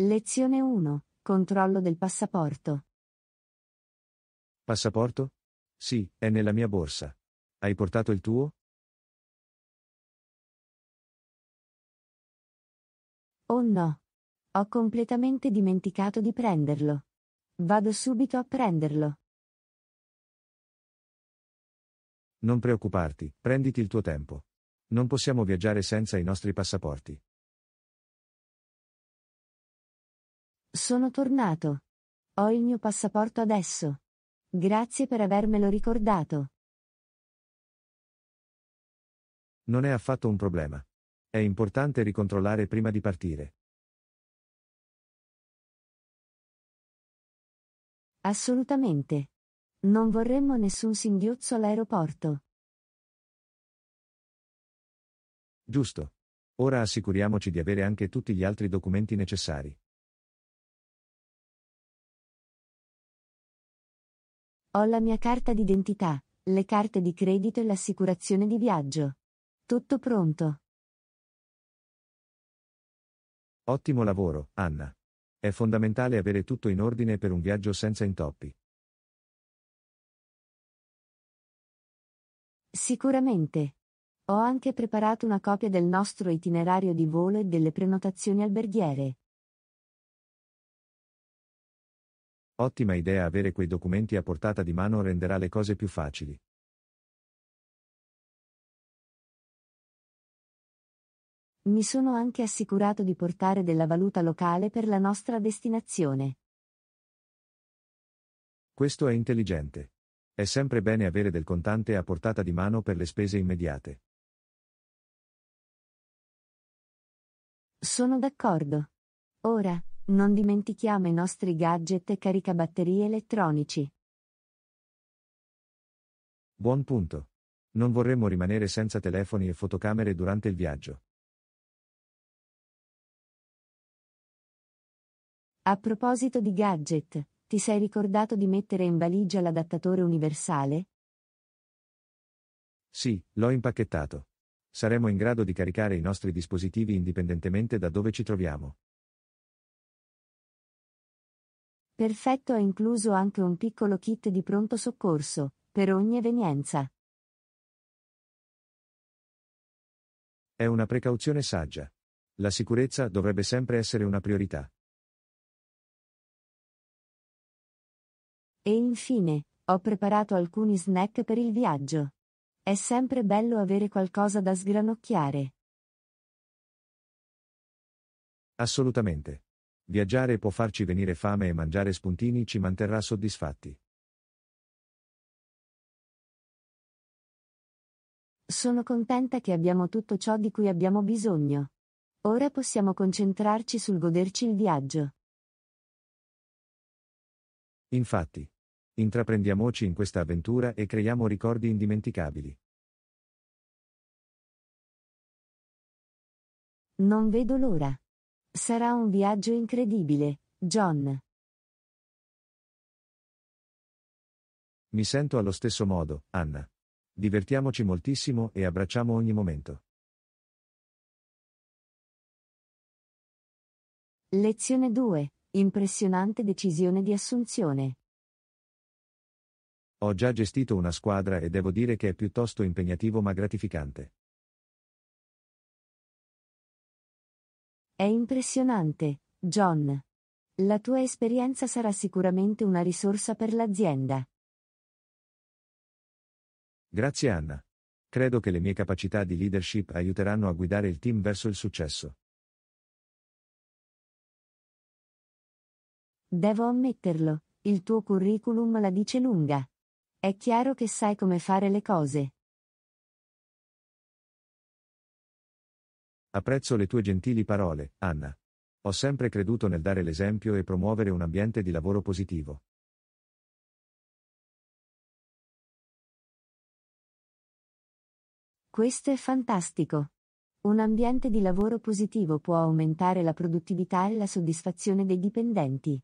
Lezione 1. Controllo del passaporto. Passaporto? Sì, è nella mia borsa. Hai portato il tuo? Oh no. Ho completamente dimenticato di prenderlo. Vado subito a prenderlo. Non preoccuparti, prenditi il tuo tempo. Non possiamo viaggiare senza i nostri passaporti. Sono tornato. Ho il mio passaporto adesso. Grazie per avermelo ricordato. Non è affatto un problema. È importante ricontrollare prima di partire. Assolutamente. Non vorremmo nessun singhiozzo all'aeroporto. Giusto. Ora assicuriamoci di avere anche tutti gli altri documenti necessari. Ho la mia carta d'identità, le carte di credito e l'assicurazione di viaggio. Tutto pronto. Ottimo lavoro, Anna. È fondamentale avere tutto in ordine per un viaggio senza intoppi. Sicuramente. Ho anche preparato una copia del nostro itinerario di volo e delle prenotazioni alberghiere. Ottima idea avere quei documenti a portata di mano renderà le cose più facili. Mi sono anche assicurato di portare della valuta locale per la nostra destinazione. Questo è intelligente. È sempre bene avere del contante a portata di mano per le spese immediate. Sono d'accordo. Ora, non dimentichiamo i nostri gadget e caricabatterie elettronici. Buon punto. Non vorremmo rimanere senza telefoni e fotocamere durante il viaggio. A proposito di gadget, ti sei ricordato di mettere in valigia l'adattatore universale? Sì, l'ho impacchettato. Saremo in grado di caricare i nostri dispositivi indipendentemente da dove ci troviamo. Perfetto ha incluso anche un piccolo kit di pronto soccorso, per ogni evenienza. È una precauzione saggia. La sicurezza dovrebbe sempre essere una priorità. E infine, ho preparato alcuni snack per il viaggio. È sempre bello avere qualcosa da sgranocchiare. Assolutamente. Viaggiare può farci venire fame e mangiare spuntini ci manterrà soddisfatti. Sono contenta che abbiamo tutto ciò di cui abbiamo bisogno. Ora possiamo concentrarci sul goderci il viaggio. Infatti, intraprendiamoci in questa avventura e creiamo ricordi indimenticabili. Non vedo l'ora. Sarà un viaggio incredibile, John. Mi sento allo stesso modo, Anna. Divertiamoci moltissimo e abbracciamo ogni momento. Lezione 2. Impressionante decisione di assunzione. Ho già gestito una squadra e devo dire che è piuttosto impegnativo ma gratificante. È impressionante, John. La tua esperienza sarà sicuramente una risorsa per l'azienda. Grazie Anna. Credo che le mie capacità di leadership aiuteranno a guidare il team verso il successo. Devo ammetterlo, il tuo curriculum la dice lunga. È chiaro che sai come fare le cose. Apprezzo le tue gentili parole, Anna. Ho sempre creduto nel dare l'esempio e promuovere un ambiente di lavoro positivo. Questo è fantastico. Un ambiente di lavoro positivo può aumentare la produttività e la soddisfazione dei dipendenti.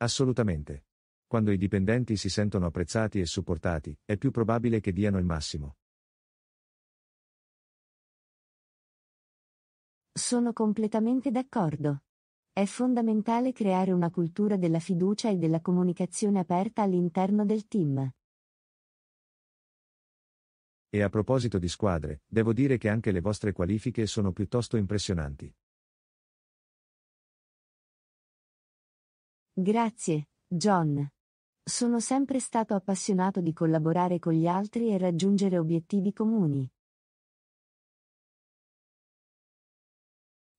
Assolutamente. Quando i dipendenti si sentono apprezzati e supportati, è più probabile che diano il massimo. Sono completamente d'accordo. È fondamentale creare una cultura della fiducia e della comunicazione aperta all'interno del team. E a proposito di squadre, devo dire che anche le vostre qualifiche sono piuttosto impressionanti. Grazie, John. Sono sempre stato appassionato di collaborare con gli altri e raggiungere obiettivi comuni.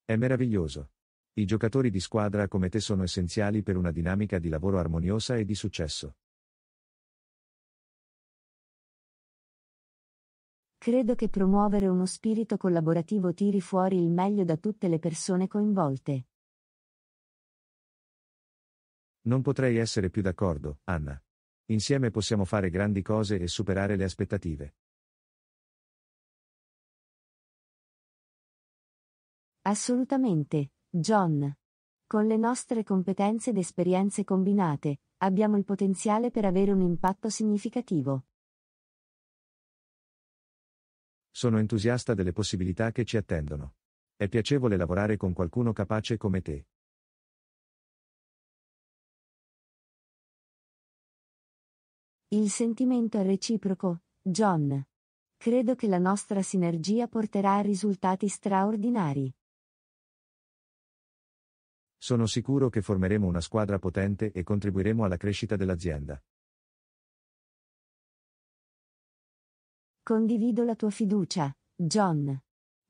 È meraviglioso. I giocatori di squadra come te sono essenziali per una dinamica di lavoro armoniosa e di successo. Credo che promuovere uno spirito collaborativo tiri fuori il meglio da tutte le persone coinvolte. Non potrei essere più d'accordo, Anna. Insieme possiamo fare grandi cose e superare le aspettative. Assolutamente, John. Con le nostre competenze ed esperienze combinate, abbiamo il potenziale per avere un impatto significativo. Sono entusiasta delle possibilità che ci attendono. È piacevole lavorare con qualcuno capace come te. Il sentimento è reciproco, John. Credo che la nostra sinergia porterà a risultati straordinari. Sono sicuro che formeremo una squadra potente e contribuiremo alla crescita dell'azienda. Condivido la tua fiducia, John.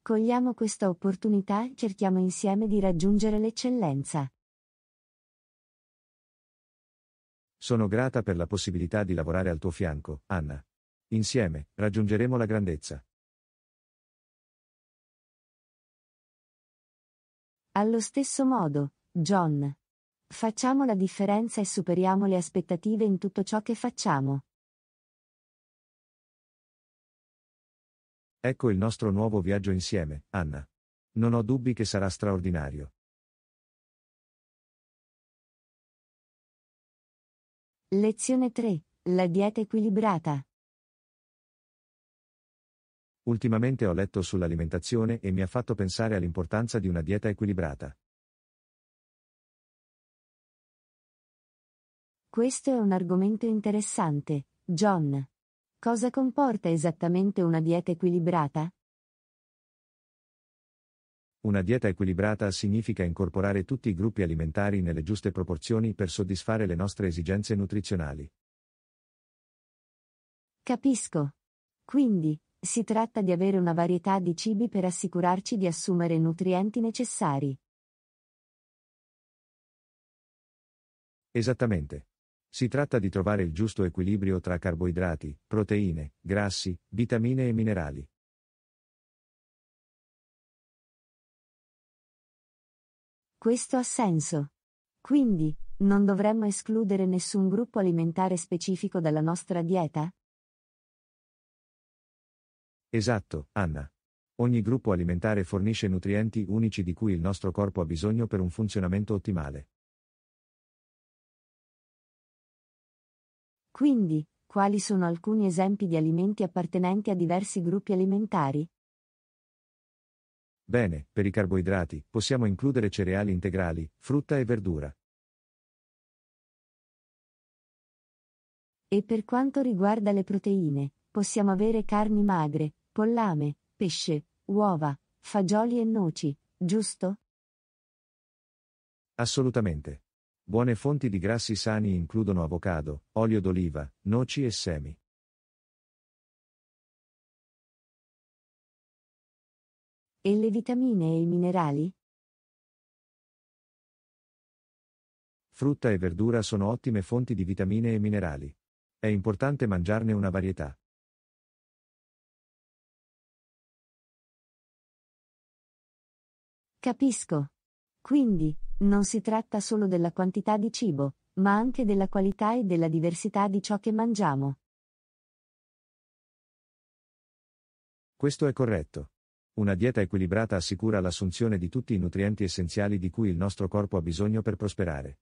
Cogliamo questa opportunità e cerchiamo insieme di raggiungere l'eccellenza. Sono grata per la possibilità di lavorare al tuo fianco, Anna. Insieme, raggiungeremo la grandezza. Allo stesso modo, John. Facciamo la differenza e superiamo le aspettative in tutto ciò che facciamo. Ecco il nostro nuovo viaggio insieme, Anna. Non ho dubbi che sarà straordinario. Lezione 3. La dieta equilibrata. Ultimamente ho letto sull'alimentazione e mi ha fatto pensare all'importanza di una dieta equilibrata. Questo è un argomento interessante, John. Cosa comporta esattamente una dieta equilibrata? Una dieta equilibrata significa incorporare tutti i gruppi alimentari nelle giuste proporzioni per soddisfare le nostre esigenze nutrizionali. Capisco. Quindi, si tratta di avere una varietà di cibi per assicurarci di assumere i nutrienti necessari. Esattamente. Si tratta di trovare il giusto equilibrio tra carboidrati, proteine, grassi, vitamine e minerali. Questo ha senso. Quindi, non dovremmo escludere nessun gruppo alimentare specifico dalla nostra dieta? Esatto, Anna. Ogni gruppo alimentare fornisce nutrienti unici di cui il nostro corpo ha bisogno per un funzionamento ottimale. Quindi, quali sono alcuni esempi di alimenti appartenenti a diversi gruppi alimentari? Bene, per i carboidrati possiamo includere cereali integrali, frutta e verdura. E per quanto riguarda le proteine, possiamo avere carni magre, pollame, pesce, uova, fagioli e noci, giusto? Assolutamente. Buone fonti di grassi sani includono avocado, olio d'oliva, noci e semi. E le vitamine e i minerali? Frutta e verdura sono ottime fonti di vitamine e minerali. È importante mangiarne una varietà. Capisco. Quindi, non si tratta solo della quantità di cibo, ma anche della qualità e della diversità di ciò che mangiamo. Questo è corretto. Una dieta equilibrata assicura l'assunzione di tutti i nutrienti essenziali di cui il nostro corpo ha bisogno per prosperare.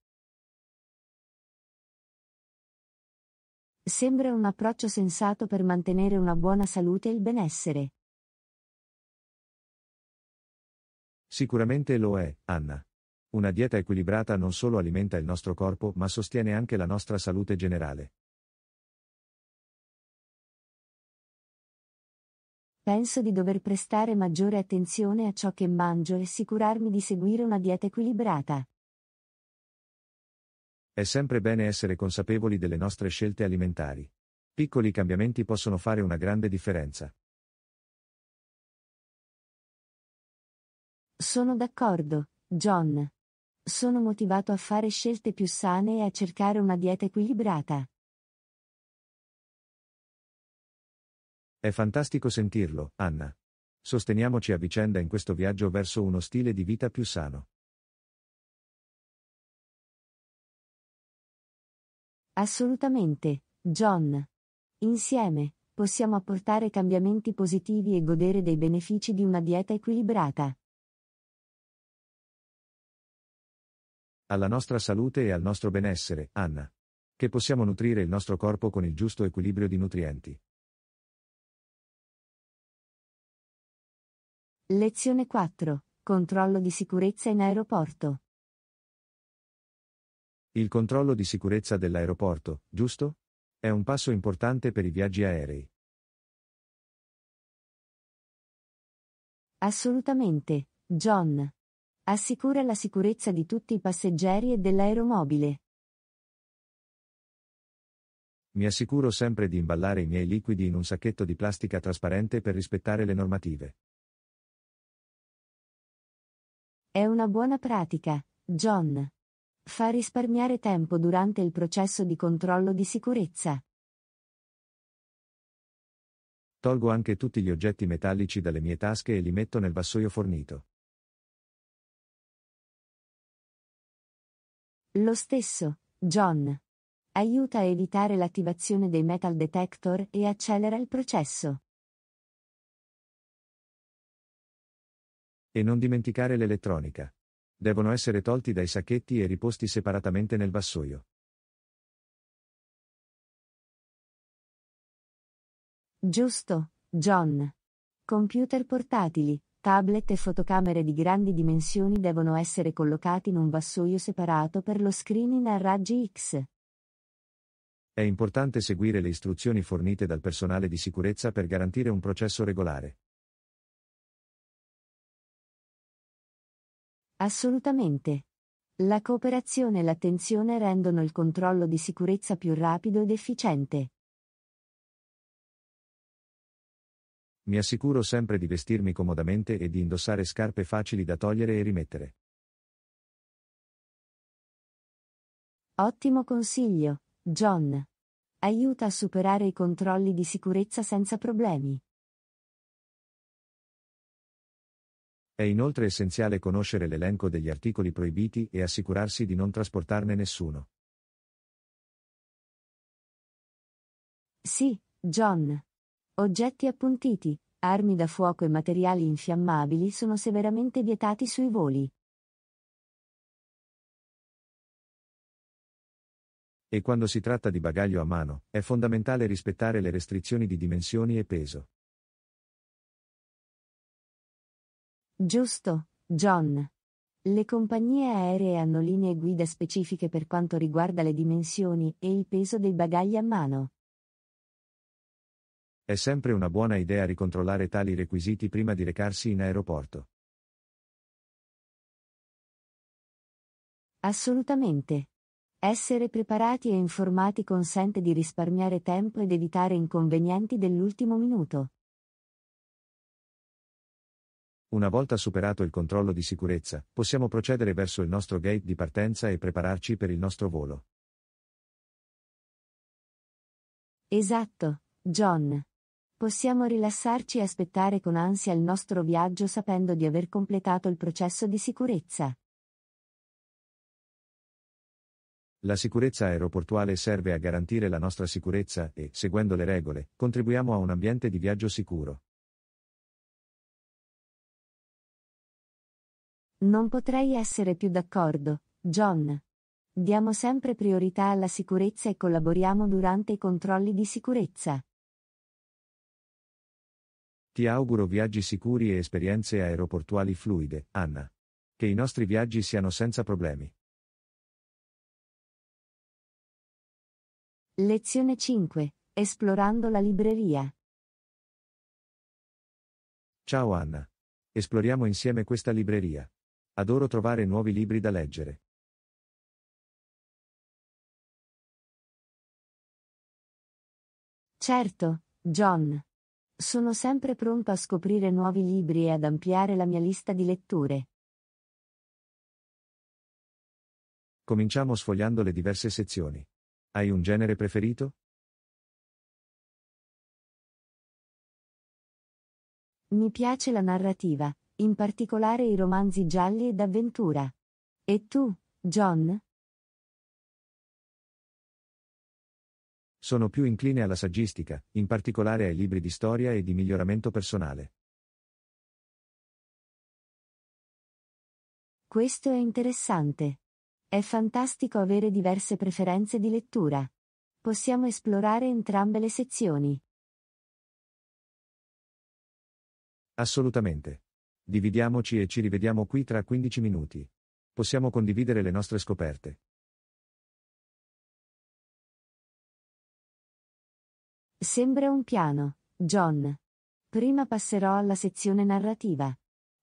Sembra un approccio sensato per mantenere una buona salute e il benessere. Sicuramente lo è, Anna. Una dieta equilibrata non solo alimenta il nostro corpo, ma sostiene anche la nostra salute generale. Penso di dover prestare maggiore attenzione a ciò che mangio e assicurarmi di seguire una dieta equilibrata. È sempre bene essere consapevoli delle nostre scelte alimentari. Piccoli cambiamenti possono fare una grande differenza. Sono d'accordo, John. Sono motivato a fare scelte più sane e a cercare una dieta equilibrata. È fantastico sentirlo, Anna. Sosteniamoci a vicenda in questo viaggio verso uno stile di vita più sano. Assolutamente, John. Insieme, possiamo apportare cambiamenti positivi e godere dei benefici di una dieta equilibrata. alla nostra salute e al nostro benessere, Anna. Che possiamo nutrire il nostro corpo con il giusto equilibrio di nutrienti. Lezione 4. Controllo di sicurezza in aeroporto. Il controllo di sicurezza dell'aeroporto, giusto? È un passo importante per i viaggi aerei. Assolutamente, John assicura la sicurezza di tutti i passeggeri e dell'aeromobile. Mi assicuro sempre di imballare i miei liquidi in un sacchetto di plastica trasparente per rispettare le normative. È una buona pratica, John. Fa risparmiare tempo durante il processo di controllo di sicurezza. Tolgo anche tutti gli oggetti metallici dalle mie tasche e li metto nel vassoio fornito. Lo stesso, John. Aiuta a evitare l'attivazione dei metal detector e accelera il processo. E non dimenticare l'elettronica. Devono essere tolti dai sacchetti e riposti separatamente nel vassoio. Giusto, John. Computer portatili, Tablet e fotocamere di grandi dimensioni devono essere collocati in un vassoio separato per lo screening a raggi X. È importante seguire le istruzioni fornite dal personale di sicurezza per garantire un processo regolare. Assolutamente. La cooperazione e l'attenzione rendono il controllo di sicurezza più rapido ed efficiente. mi assicuro sempre di vestirmi comodamente e di indossare scarpe facili da togliere e rimettere. Ottimo consiglio, John. Aiuta a superare i controlli di sicurezza senza problemi. È inoltre essenziale conoscere l'elenco degli articoli proibiti e assicurarsi di non trasportarne nessuno. Sì, John. Oggetti appuntiti, armi da fuoco e materiali infiammabili sono severamente vietati sui voli. E quando si tratta di bagaglio a mano, è fondamentale rispettare le restrizioni di dimensioni e peso. Giusto, John. Le compagnie aeree hanno linee guida specifiche per quanto riguarda le dimensioni e il peso dei bagagli a mano. È sempre una buona idea ricontrollare tali requisiti prima di recarsi in aeroporto. Assolutamente. Essere preparati e informati consente di risparmiare tempo ed evitare inconvenienti dell'ultimo minuto. Una volta superato il controllo di sicurezza, possiamo procedere verso il nostro gate di partenza e prepararci per il nostro volo. Esatto, John. Possiamo rilassarci e aspettare con ansia il nostro viaggio sapendo di aver completato il processo di sicurezza. La sicurezza aeroportuale serve a garantire la nostra sicurezza e, seguendo le regole, contribuiamo a un ambiente di viaggio sicuro. Non potrei essere più d'accordo, John. Diamo sempre priorità alla sicurezza e collaboriamo durante i controlli di sicurezza. Ti auguro viaggi sicuri e esperienze aeroportuali fluide, Anna. Che i nostri viaggi siano senza problemi. Lezione 5. Esplorando la libreria. Ciao Anna. Esploriamo insieme questa libreria. Adoro trovare nuovi libri da leggere. Certo, John. Sono sempre pronto a scoprire nuovi libri e ad ampliare la mia lista di letture. Cominciamo sfogliando le diverse sezioni. Hai un genere preferito? Mi piace la narrativa, in particolare i romanzi gialli e d'avventura. E tu, John? sono più incline alla saggistica, in particolare ai libri di storia e di miglioramento personale. Questo è interessante. È fantastico avere diverse preferenze di lettura. Possiamo esplorare entrambe le sezioni. Assolutamente. Dividiamoci e ci rivediamo qui tra 15 minuti. Possiamo condividere le nostre scoperte. Sembra un piano, John. Prima passerò alla sezione narrativa.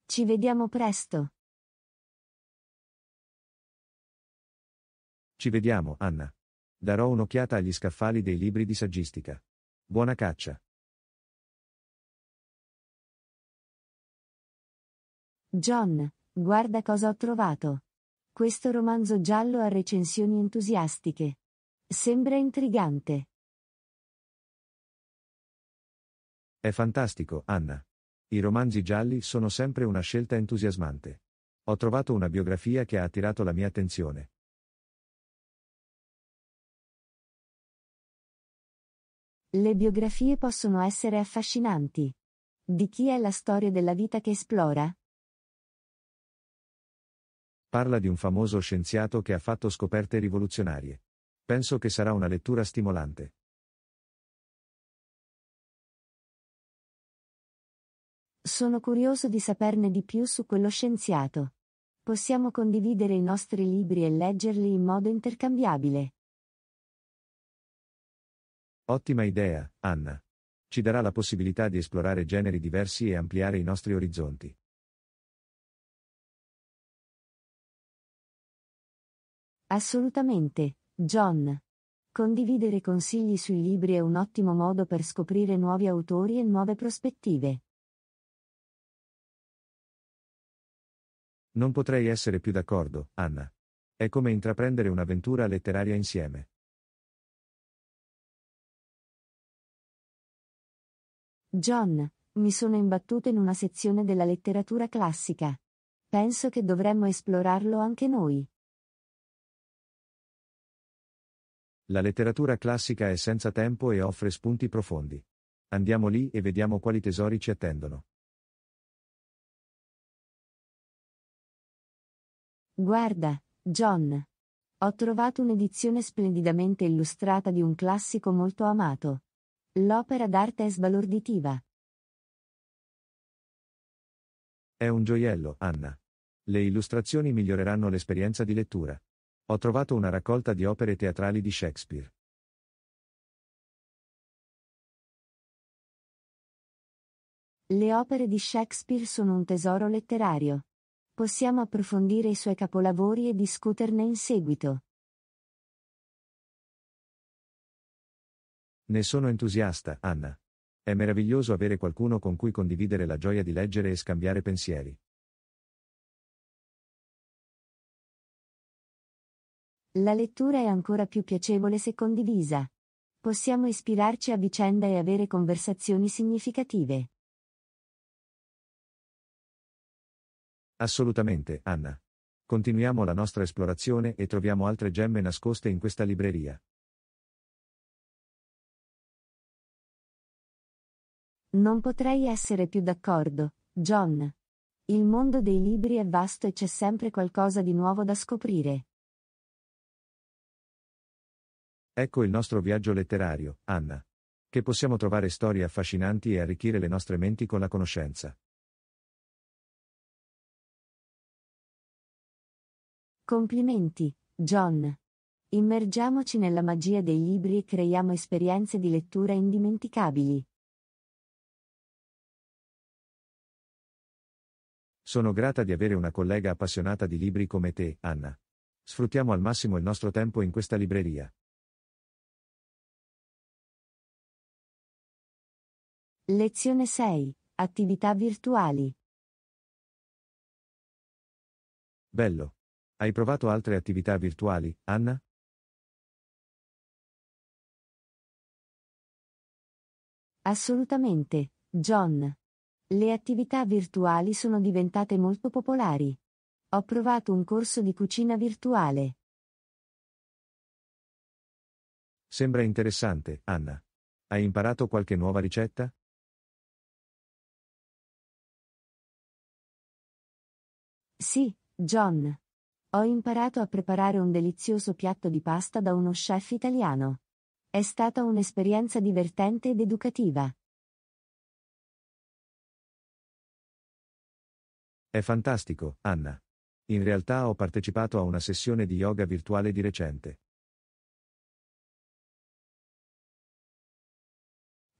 Ci vediamo presto. Ci vediamo, Anna. Darò un'occhiata agli scaffali dei libri di saggistica. Buona caccia. John, guarda cosa ho trovato. Questo romanzo giallo ha recensioni entusiastiche. Sembra intrigante. È fantastico, Anna. I romanzi gialli sono sempre una scelta entusiasmante. Ho trovato una biografia che ha attirato la mia attenzione. Le biografie possono essere affascinanti. Di chi è la storia della vita che esplora? Parla di un famoso scienziato che ha fatto scoperte rivoluzionarie. Penso che sarà una lettura stimolante. Sono curioso di saperne di più su quello scienziato. Possiamo condividere i nostri libri e leggerli in modo intercambiabile. Ottima idea, Anna. Ci darà la possibilità di esplorare generi diversi e ampliare i nostri orizzonti. Assolutamente, John. Condividere consigli sui libri è un ottimo modo per scoprire nuovi autori e nuove prospettive. Non potrei essere più d'accordo, Anna. È come intraprendere un'avventura letteraria insieme. John, mi sono imbattuto in una sezione della letteratura classica. Penso che dovremmo esplorarlo anche noi. La letteratura classica è senza tempo e offre spunti profondi. Andiamo lì e vediamo quali tesori ci attendono. Guarda, John. Ho trovato un'edizione splendidamente illustrata di un classico molto amato. L'opera d'arte è sbalorditiva. È un gioiello, Anna. Le illustrazioni miglioreranno l'esperienza di lettura. Ho trovato una raccolta di opere teatrali di Shakespeare. Le opere di Shakespeare sono un tesoro letterario possiamo approfondire i suoi capolavori e discuterne in seguito. Ne sono entusiasta, Anna. È meraviglioso avere qualcuno con cui condividere la gioia di leggere e scambiare pensieri. La lettura è ancora più piacevole se condivisa. Possiamo ispirarci a vicenda e avere conversazioni significative. Assolutamente, Anna. Continuiamo la nostra esplorazione e troviamo altre gemme nascoste in questa libreria. Non potrei essere più d'accordo, John. Il mondo dei libri è vasto e c'è sempre qualcosa di nuovo da scoprire. Ecco il nostro viaggio letterario, Anna. Che possiamo trovare storie affascinanti e arricchire le nostre menti con la conoscenza. Complimenti, John. Immergiamoci nella magia dei libri e creiamo esperienze di lettura indimenticabili. Sono grata di avere una collega appassionata di libri come te, Anna. Sfruttiamo al massimo il nostro tempo in questa libreria. Lezione 6. Attività virtuali. Bello. Hai provato altre attività virtuali, Anna? Assolutamente, John. Le attività virtuali sono diventate molto popolari. Ho provato un corso di cucina virtuale. Sembra interessante, Anna. Hai imparato qualche nuova ricetta? Sì, John. Ho imparato a preparare un delizioso piatto di pasta da uno chef italiano. È stata un'esperienza divertente ed educativa. È fantastico, Anna. In realtà ho partecipato a una sessione di yoga virtuale di recente.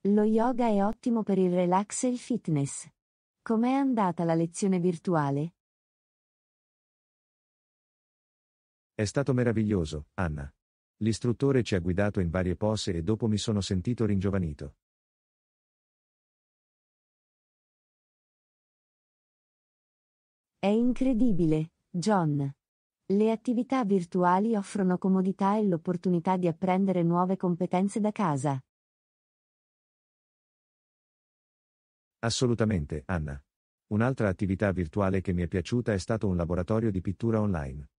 Lo yoga è ottimo per il relax e il fitness. Com'è andata la lezione virtuale? È stato meraviglioso, Anna. L'istruttore ci ha guidato in varie posse e dopo mi sono sentito ringiovanito. È incredibile, John. Le attività virtuali offrono comodità e l'opportunità di apprendere nuove competenze da casa. Assolutamente, Anna. Un'altra attività virtuale che mi è piaciuta è stato un laboratorio di pittura online.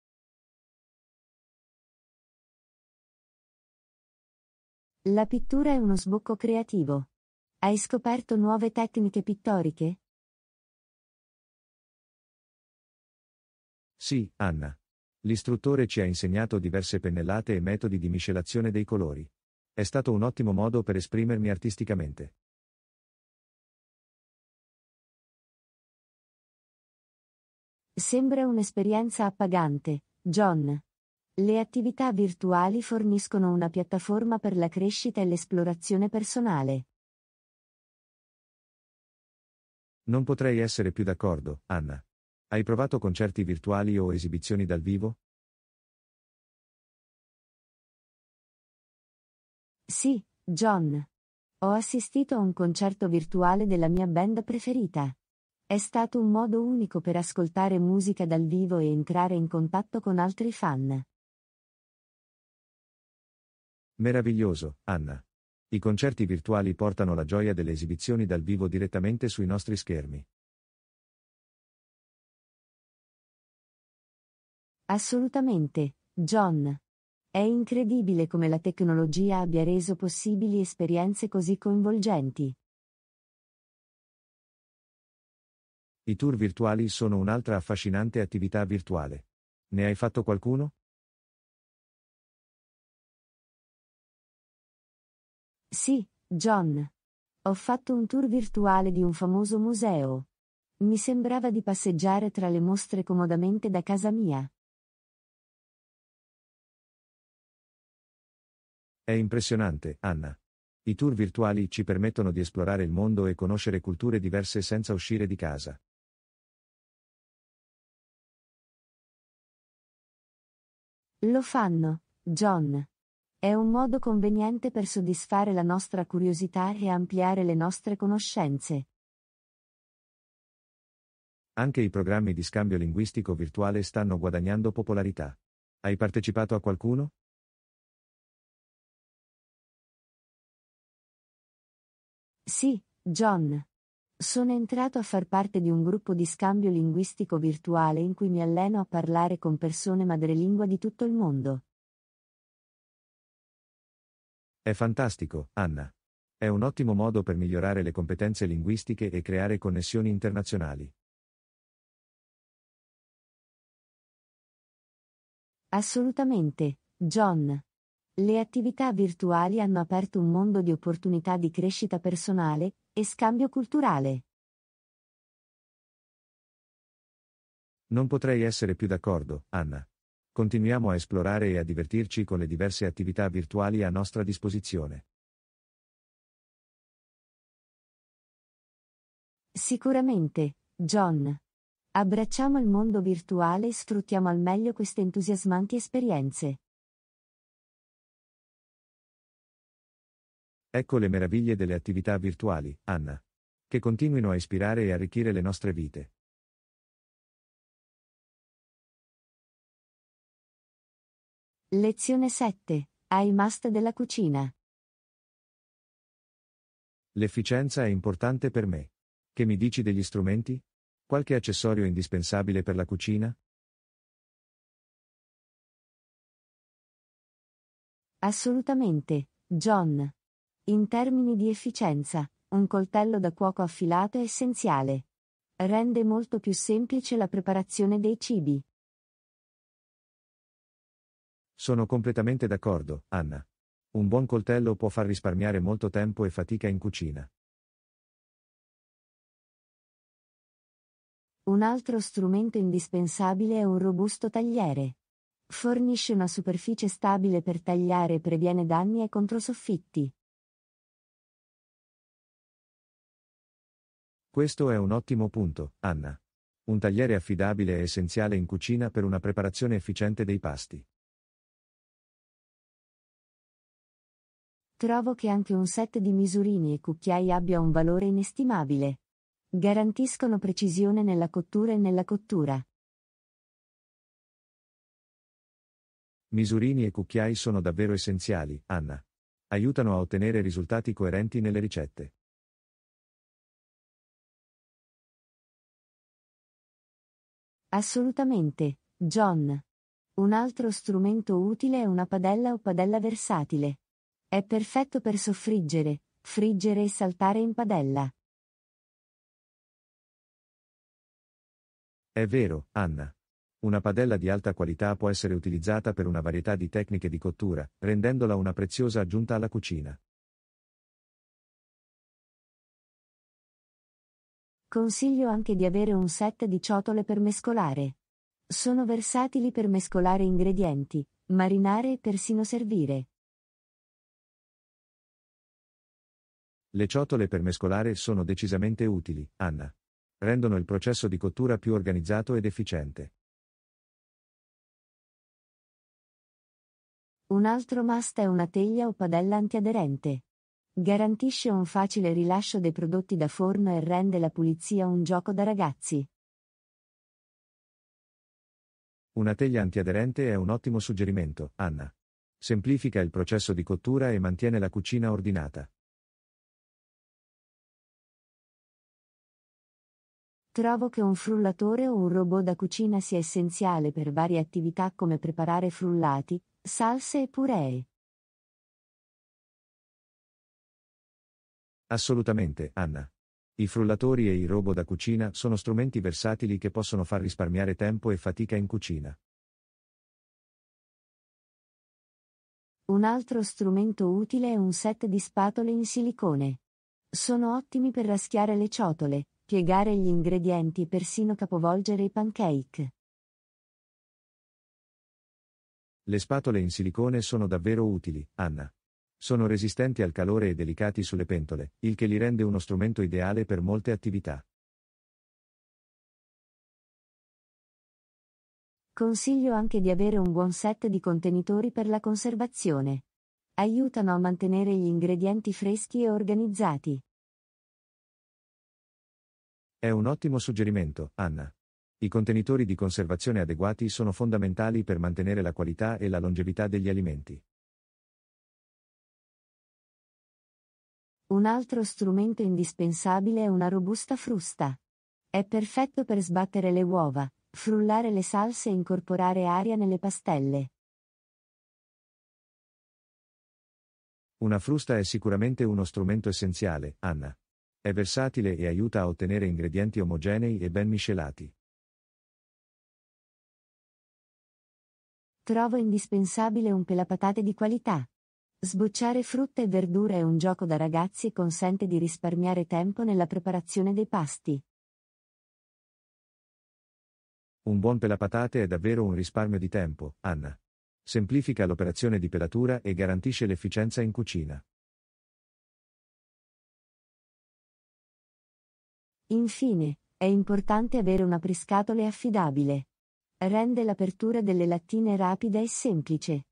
La pittura è uno sbocco creativo. Hai scoperto nuove tecniche pittoriche? Sì, Anna. L'istruttore ci ha insegnato diverse pennellate e metodi di miscelazione dei colori. È stato un ottimo modo per esprimermi artisticamente. Sembra un'esperienza appagante, John. Le attività virtuali forniscono una piattaforma per la crescita e l'esplorazione personale. Non potrei essere più d'accordo, Anna. Hai provato concerti virtuali o esibizioni dal vivo? Sì, John. Ho assistito a un concerto virtuale della mia band preferita. È stato un modo unico per ascoltare musica dal vivo e entrare in contatto con altri fan. Meraviglioso, Anna. I concerti virtuali portano la gioia delle esibizioni dal vivo direttamente sui nostri schermi. Assolutamente, John. È incredibile come la tecnologia abbia reso possibili esperienze così coinvolgenti. I tour virtuali sono un'altra affascinante attività virtuale. Ne hai fatto qualcuno? Sì, John. Ho fatto un tour virtuale di un famoso museo. Mi sembrava di passeggiare tra le mostre comodamente da casa mia. È impressionante, Anna. I tour virtuali ci permettono di esplorare il mondo e conoscere culture diverse senza uscire di casa. Lo fanno, John. È un modo conveniente per soddisfare la nostra curiosità e ampliare le nostre conoscenze. Anche i programmi di scambio linguistico virtuale stanno guadagnando popolarità. Hai partecipato a qualcuno? Sì, John. Sono entrato a far parte di un gruppo di scambio linguistico virtuale in cui mi alleno a parlare con persone madrelingua di tutto il mondo. È fantastico, Anna. È un ottimo modo per migliorare le competenze linguistiche e creare connessioni internazionali. Assolutamente, John. Le attività virtuali hanno aperto un mondo di opportunità di crescita personale e scambio culturale. Non potrei essere più d'accordo, Anna. Continuiamo a esplorare e a divertirci con le diverse attività virtuali a nostra disposizione. Sicuramente, John. Abbracciamo il mondo virtuale e sfruttiamo al meglio queste entusiasmanti esperienze. Ecco le meraviglie delle attività virtuali, Anna. Che continuino a ispirare e arricchire le nostre vite. Lezione 7. I must della cucina. L'efficienza è importante per me. Che mi dici degli strumenti? Qualche accessorio indispensabile per la cucina? Assolutamente, John. In termini di efficienza, un coltello da cuoco affilato è essenziale. Rende molto più semplice la preparazione dei cibi. Sono completamente d'accordo, Anna. Un buon coltello può far risparmiare molto tempo e fatica in cucina. Un altro strumento indispensabile è un robusto tagliere. Fornisce una superficie stabile per tagliare e previene danni ai controsoffitti. Questo è un ottimo punto, Anna. Un tagliere affidabile è essenziale in cucina per una preparazione efficiente dei pasti. Trovo che anche un set di misurini e cucchiai abbia un valore inestimabile. Garantiscono precisione nella cottura e nella cottura. Misurini e cucchiai sono davvero essenziali, Anna. Aiutano a ottenere risultati coerenti nelle ricette. Assolutamente, John. Un altro strumento utile è una padella o padella versatile. È perfetto per soffriggere, friggere e saltare in padella. È vero, Anna. Una padella di alta qualità può essere utilizzata per una varietà di tecniche di cottura, rendendola una preziosa aggiunta alla cucina. Consiglio anche di avere un set di ciotole per mescolare. Sono versatili per mescolare ingredienti, marinare e persino servire. Le ciotole per mescolare sono decisamente utili, Anna. Rendono il processo di cottura più organizzato ed efficiente. Un altro must è una teglia o padella antiaderente. Garantisce un facile rilascio dei prodotti da forno e rende la pulizia un gioco da ragazzi. Una teglia antiaderente è un ottimo suggerimento, Anna. Semplifica il processo di cottura e mantiene la cucina ordinata. Trovo che un frullatore o un robot da cucina sia essenziale per varie attività come preparare frullati, salse e puree. Assolutamente, Anna. I frullatori e i robot da cucina sono strumenti versatili che possono far risparmiare tempo e fatica in cucina. Un altro strumento utile è un set di spatole in silicone. Sono ottimi per raschiare le ciotole, Piegare gli ingredienti e persino capovolgere i pancake. Le spatole in silicone sono davvero utili, Anna. Sono resistenti al calore e delicati sulle pentole, il che li rende uno strumento ideale per molte attività. Consiglio anche di avere un buon set di contenitori per la conservazione. Aiutano a mantenere gli ingredienti freschi e organizzati. È un ottimo suggerimento, Anna. I contenitori di conservazione adeguati sono fondamentali per mantenere la qualità e la longevità degli alimenti. Un altro strumento indispensabile è una robusta frusta. È perfetto per sbattere le uova, frullare le salse e incorporare aria nelle pastelle. Una frusta è sicuramente uno strumento essenziale, Anna. È versatile e aiuta a ottenere ingredienti omogenei e ben miscelati. Trovo indispensabile un pelapatate di qualità. Sbocciare frutta e verdura è un gioco da ragazzi e consente di risparmiare tempo nella preparazione dei pasti. Un buon pelapatate è davvero un risparmio di tempo, Anna. Semplifica l'operazione di pelatura e garantisce l'efficienza in cucina. Infine, è importante avere una apriscatole affidabile. Rende l'apertura delle lattine rapida e semplice.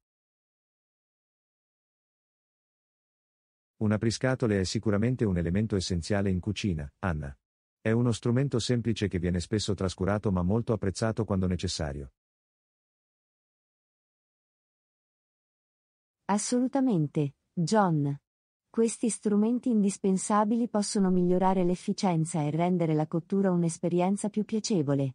Un apriscatole è sicuramente un elemento essenziale in cucina, Anna. È uno strumento semplice che viene spesso trascurato ma molto apprezzato quando necessario. Assolutamente, John. Questi strumenti indispensabili possono migliorare l'efficienza e rendere la cottura un'esperienza più piacevole.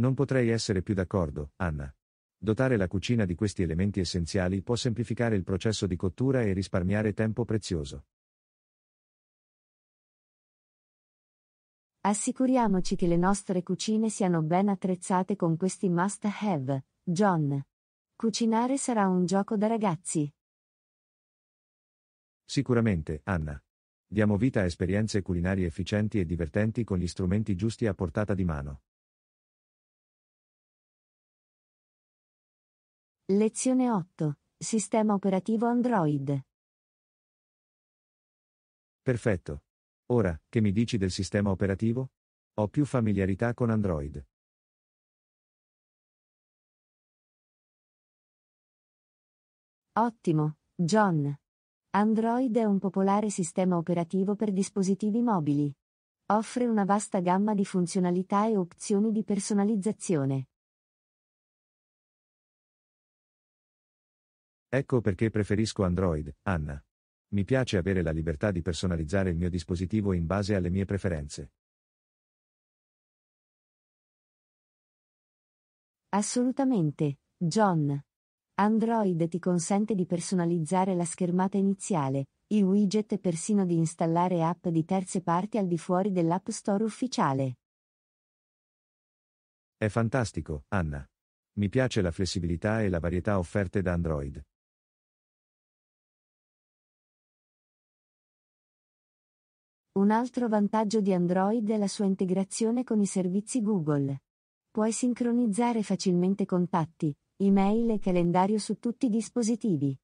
Non potrei essere più d'accordo, Anna. Dotare la cucina di questi elementi essenziali può semplificare il processo di cottura e risparmiare tempo prezioso. Assicuriamoci che le nostre cucine siano ben attrezzate con questi must have, John. Cucinare sarà un gioco da ragazzi. Sicuramente, Anna. Diamo vita a esperienze culinarie efficienti e divertenti con gli strumenti giusti a portata di mano. Lezione 8. Sistema operativo Android. Perfetto. Ora, che mi dici del sistema operativo? Ho più familiarità con Android. Ottimo, John. Android è un popolare sistema operativo per dispositivi mobili. Offre una vasta gamma di funzionalità e opzioni di personalizzazione. Ecco perché preferisco Android, Anna. Mi piace avere la libertà di personalizzare il mio dispositivo in base alle mie preferenze. Assolutamente, John. Android ti consente di personalizzare la schermata iniziale, i widget e persino di installare app di terze parti al di fuori dell'App Store ufficiale. È fantastico, Anna. Mi piace la flessibilità e la varietà offerte da Android. Un altro vantaggio di Android è la sua integrazione con i servizi Google. Puoi sincronizzare facilmente contatti, Email e calendario su tutti i dispositivi.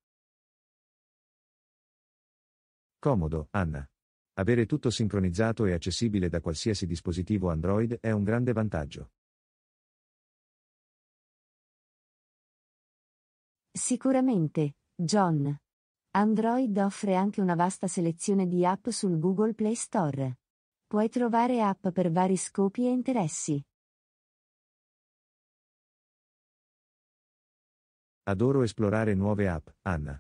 Comodo, Anna. Avere tutto sincronizzato e accessibile da qualsiasi dispositivo Android è un grande vantaggio. Sicuramente, John. Android offre anche una vasta selezione di app sul Google Play Store. Puoi trovare app per vari scopi e interessi. Adoro esplorare nuove app, Anna.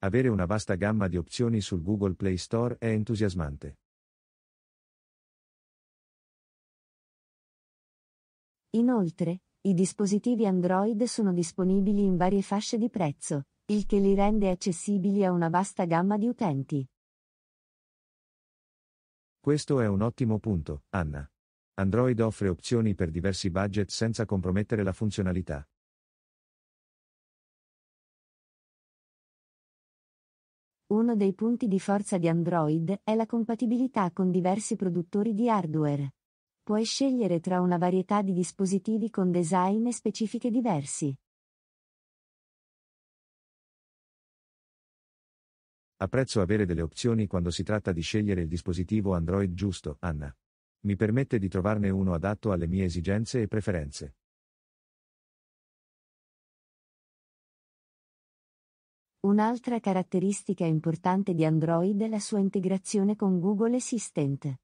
Avere una vasta gamma di opzioni sul Google Play Store è entusiasmante. Inoltre, i dispositivi Android sono disponibili in varie fasce di prezzo, il che li rende accessibili a una vasta gamma di utenti. Questo è un ottimo punto, Anna. Android offre opzioni per diversi budget senza compromettere la funzionalità. Uno dei punti di forza di Android è la compatibilità con diversi produttori di hardware. Puoi scegliere tra una varietà di dispositivi con design e specifiche diversi. Apprezzo avere delle opzioni quando si tratta di scegliere il dispositivo Android giusto, Anna. Mi permette di trovarne uno adatto alle mie esigenze e preferenze. Un'altra caratteristica importante di Android è la sua integrazione con Google Assistant.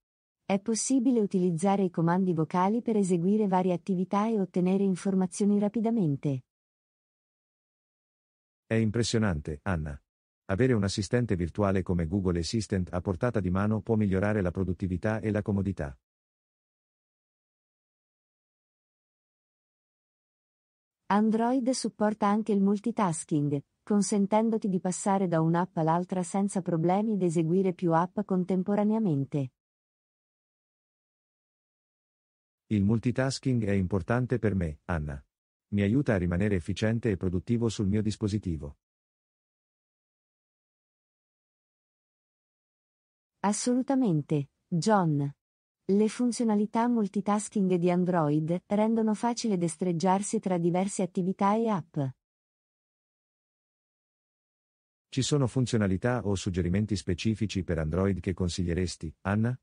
È possibile utilizzare i comandi vocali per eseguire varie attività e ottenere informazioni rapidamente. È impressionante, Anna. Avere un assistente virtuale come Google Assistant a portata di mano può migliorare la produttività e la comodità. Android supporta anche il multitasking, consentendoti di passare da un'app all'altra senza problemi ed eseguire più app contemporaneamente. Il multitasking è importante per me, Anna. Mi aiuta a rimanere efficiente e produttivo sul mio dispositivo. Assolutamente, John. Le funzionalità multitasking di Android rendono facile destreggiarsi tra diverse attività e app. Ci sono funzionalità o suggerimenti specifici per Android che consiglieresti, Anna?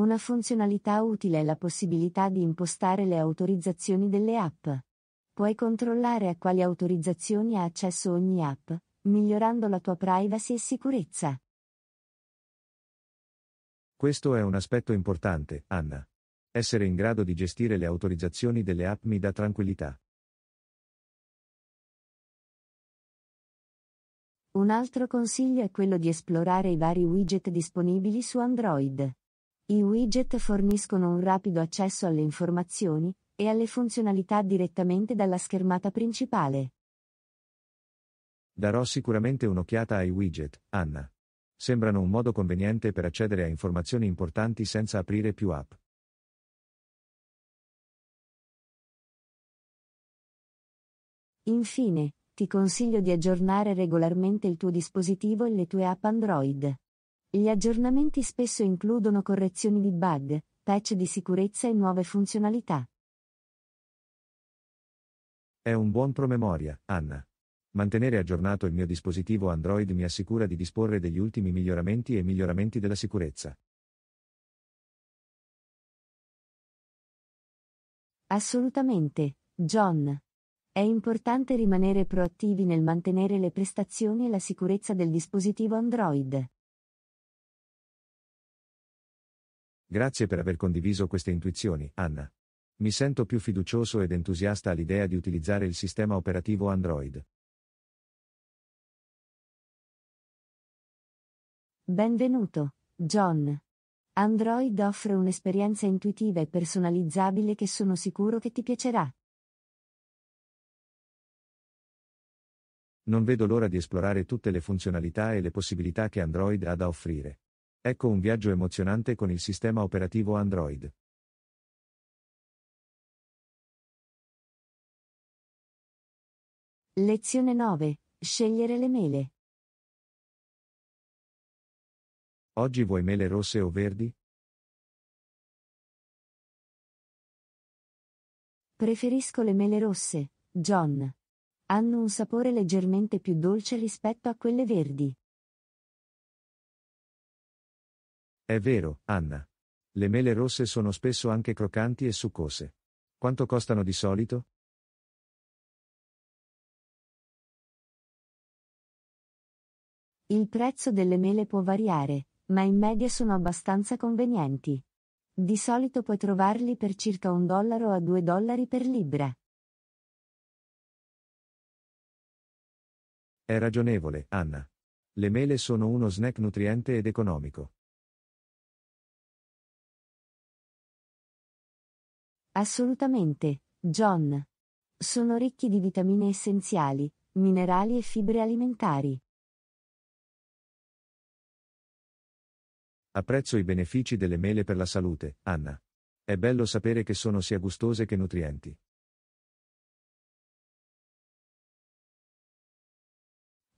Una funzionalità utile è la possibilità di impostare le autorizzazioni delle app. Puoi controllare a quali autorizzazioni ha accesso ogni app, migliorando la tua privacy e sicurezza. Questo è un aspetto importante, Anna. Essere in grado di gestire le autorizzazioni delle app mi dà tranquillità. Un altro consiglio è quello di esplorare i vari widget disponibili su Android. I widget forniscono un rapido accesso alle informazioni e alle funzionalità direttamente dalla schermata principale. Darò sicuramente un'occhiata ai widget, Anna. Sembrano un modo conveniente per accedere a informazioni importanti senza aprire più app. Infine, ti consiglio di aggiornare regolarmente il tuo dispositivo e le tue app Android. Gli aggiornamenti spesso includono correzioni di bug, patch di sicurezza e nuove funzionalità. È un buon promemoria, Anna. Mantenere aggiornato il mio dispositivo Android mi assicura di disporre degli ultimi miglioramenti e miglioramenti della sicurezza. Assolutamente, John. È importante rimanere proattivi nel mantenere le prestazioni e la sicurezza del dispositivo Android. Grazie per aver condiviso queste intuizioni, Anna. Mi sento più fiducioso ed entusiasta all'idea di utilizzare il sistema operativo Android. Benvenuto, John. Android offre un'esperienza intuitiva e personalizzabile che sono sicuro che ti piacerà. Non vedo l'ora di esplorare tutte le funzionalità e le possibilità che Android ha da offrire. Ecco un viaggio emozionante con il sistema operativo Android. Lezione 9. Scegliere le mele. Oggi vuoi mele rosse o verdi? Preferisco le mele rosse, John. Hanno un sapore leggermente più dolce rispetto a quelle verdi. È vero, Anna. Le mele rosse sono spesso anche croccanti e succose. Quanto costano di solito? Il prezzo delle mele può variare, ma in media sono abbastanza convenienti. Di solito puoi trovarli per circa un dollaro a due dollari per libra. È ragionevole, Anna. Le mele sono uno snack nutriente ed economico. Assolutamente, John. Sono ricchi di vitamine essenziali, minerali e fibre alimentari. Apprezzo i benefici delle mele per la salute, Anna. È bello sapere che sono sia gustose che nutrienti.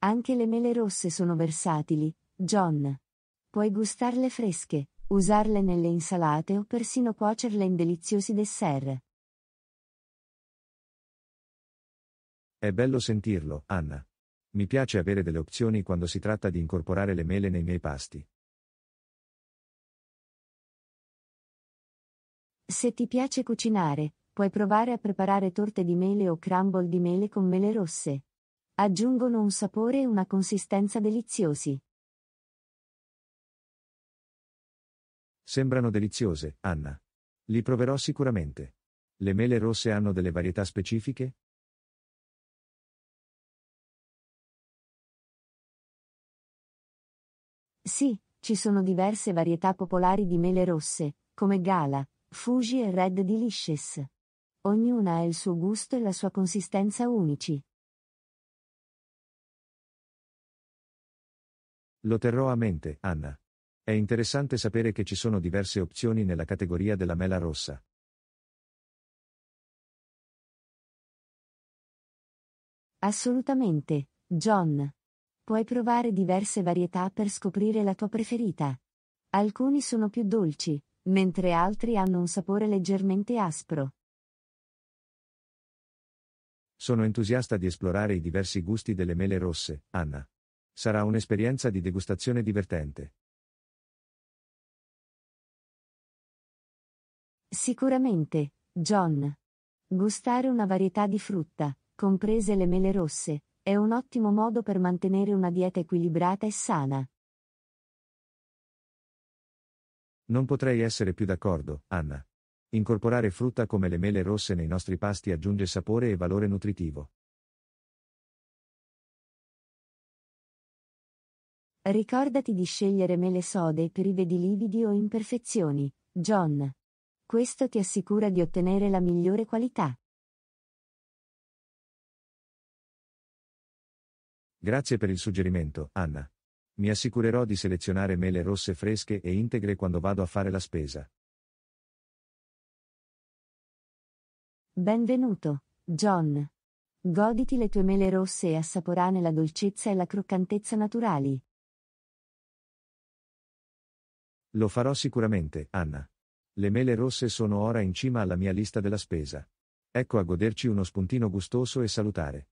Anche le mele rosse sono versatili, John. Puoi gustarle fresche, usarle nelle insalate o persino cuocerle in deliziosi dessert. È bello sentirlo, Anna. Mi piace avere delle opzioni quando si tratta di incorporare le mele nei miei pasti. Se ti piace cucinare, puoi provare a preparare torte di mele o crumble di mele con mele rosse. Aggiungono un sapore e una consistenza deliziosi. Sembrano deliziose, Anna. Li proverò sicuramente. Le mele rosse hanno delle varietà specifiche? Sì, ci sono diverse varietà popolari di mele rosse, come Gala, Fuji e Red Delicious. Ognuna ha il suo gusto e la sua consistenza unici. Lo terrò a mente, Anna. È interessante sapere che ci sono diverse opzioni nella categoria della mela rossa. Assolutamente, John. Puoi provare diverse varietà per scoprire la tua preferita. Alcuni sono più dolci, mentre altri hanno un sapore leggermente aspro. Sono entusiasta di esplorare i diversi gusti delle mele rosse, Anna. Sarà un'esperienza di degustazione divertente. Sicuramente, John. Gustare una varietà di frutta, comprese le mele rosse, è un ottimo modo per mantenere una dieta equilibrata e sana. Non potrei essere più d'accordo, Anna. Incorporare frutta come le mele rosse nei nostri pasti aggiunge sapore e valore nutritivo. Ricordati di scegliere mele sode prive di lividi o imperfezioni, John. Questo ti assicura di ottenere la migliore qualità. Grazie per il suggerimento, Anna. Mi assicurerò di selezionare mele rosse fresche e integre quando vado a fare la spesa. Benvenuto, John. Goditi le tue mele rosse e assaporane la dolcezza e la croccantezza naturali. Lo farò sicuramente, Anna. Le mele rosse sono ora in cima alla mia lista della spesa. Ecco a goderci uno spuntino gustoso e salutare.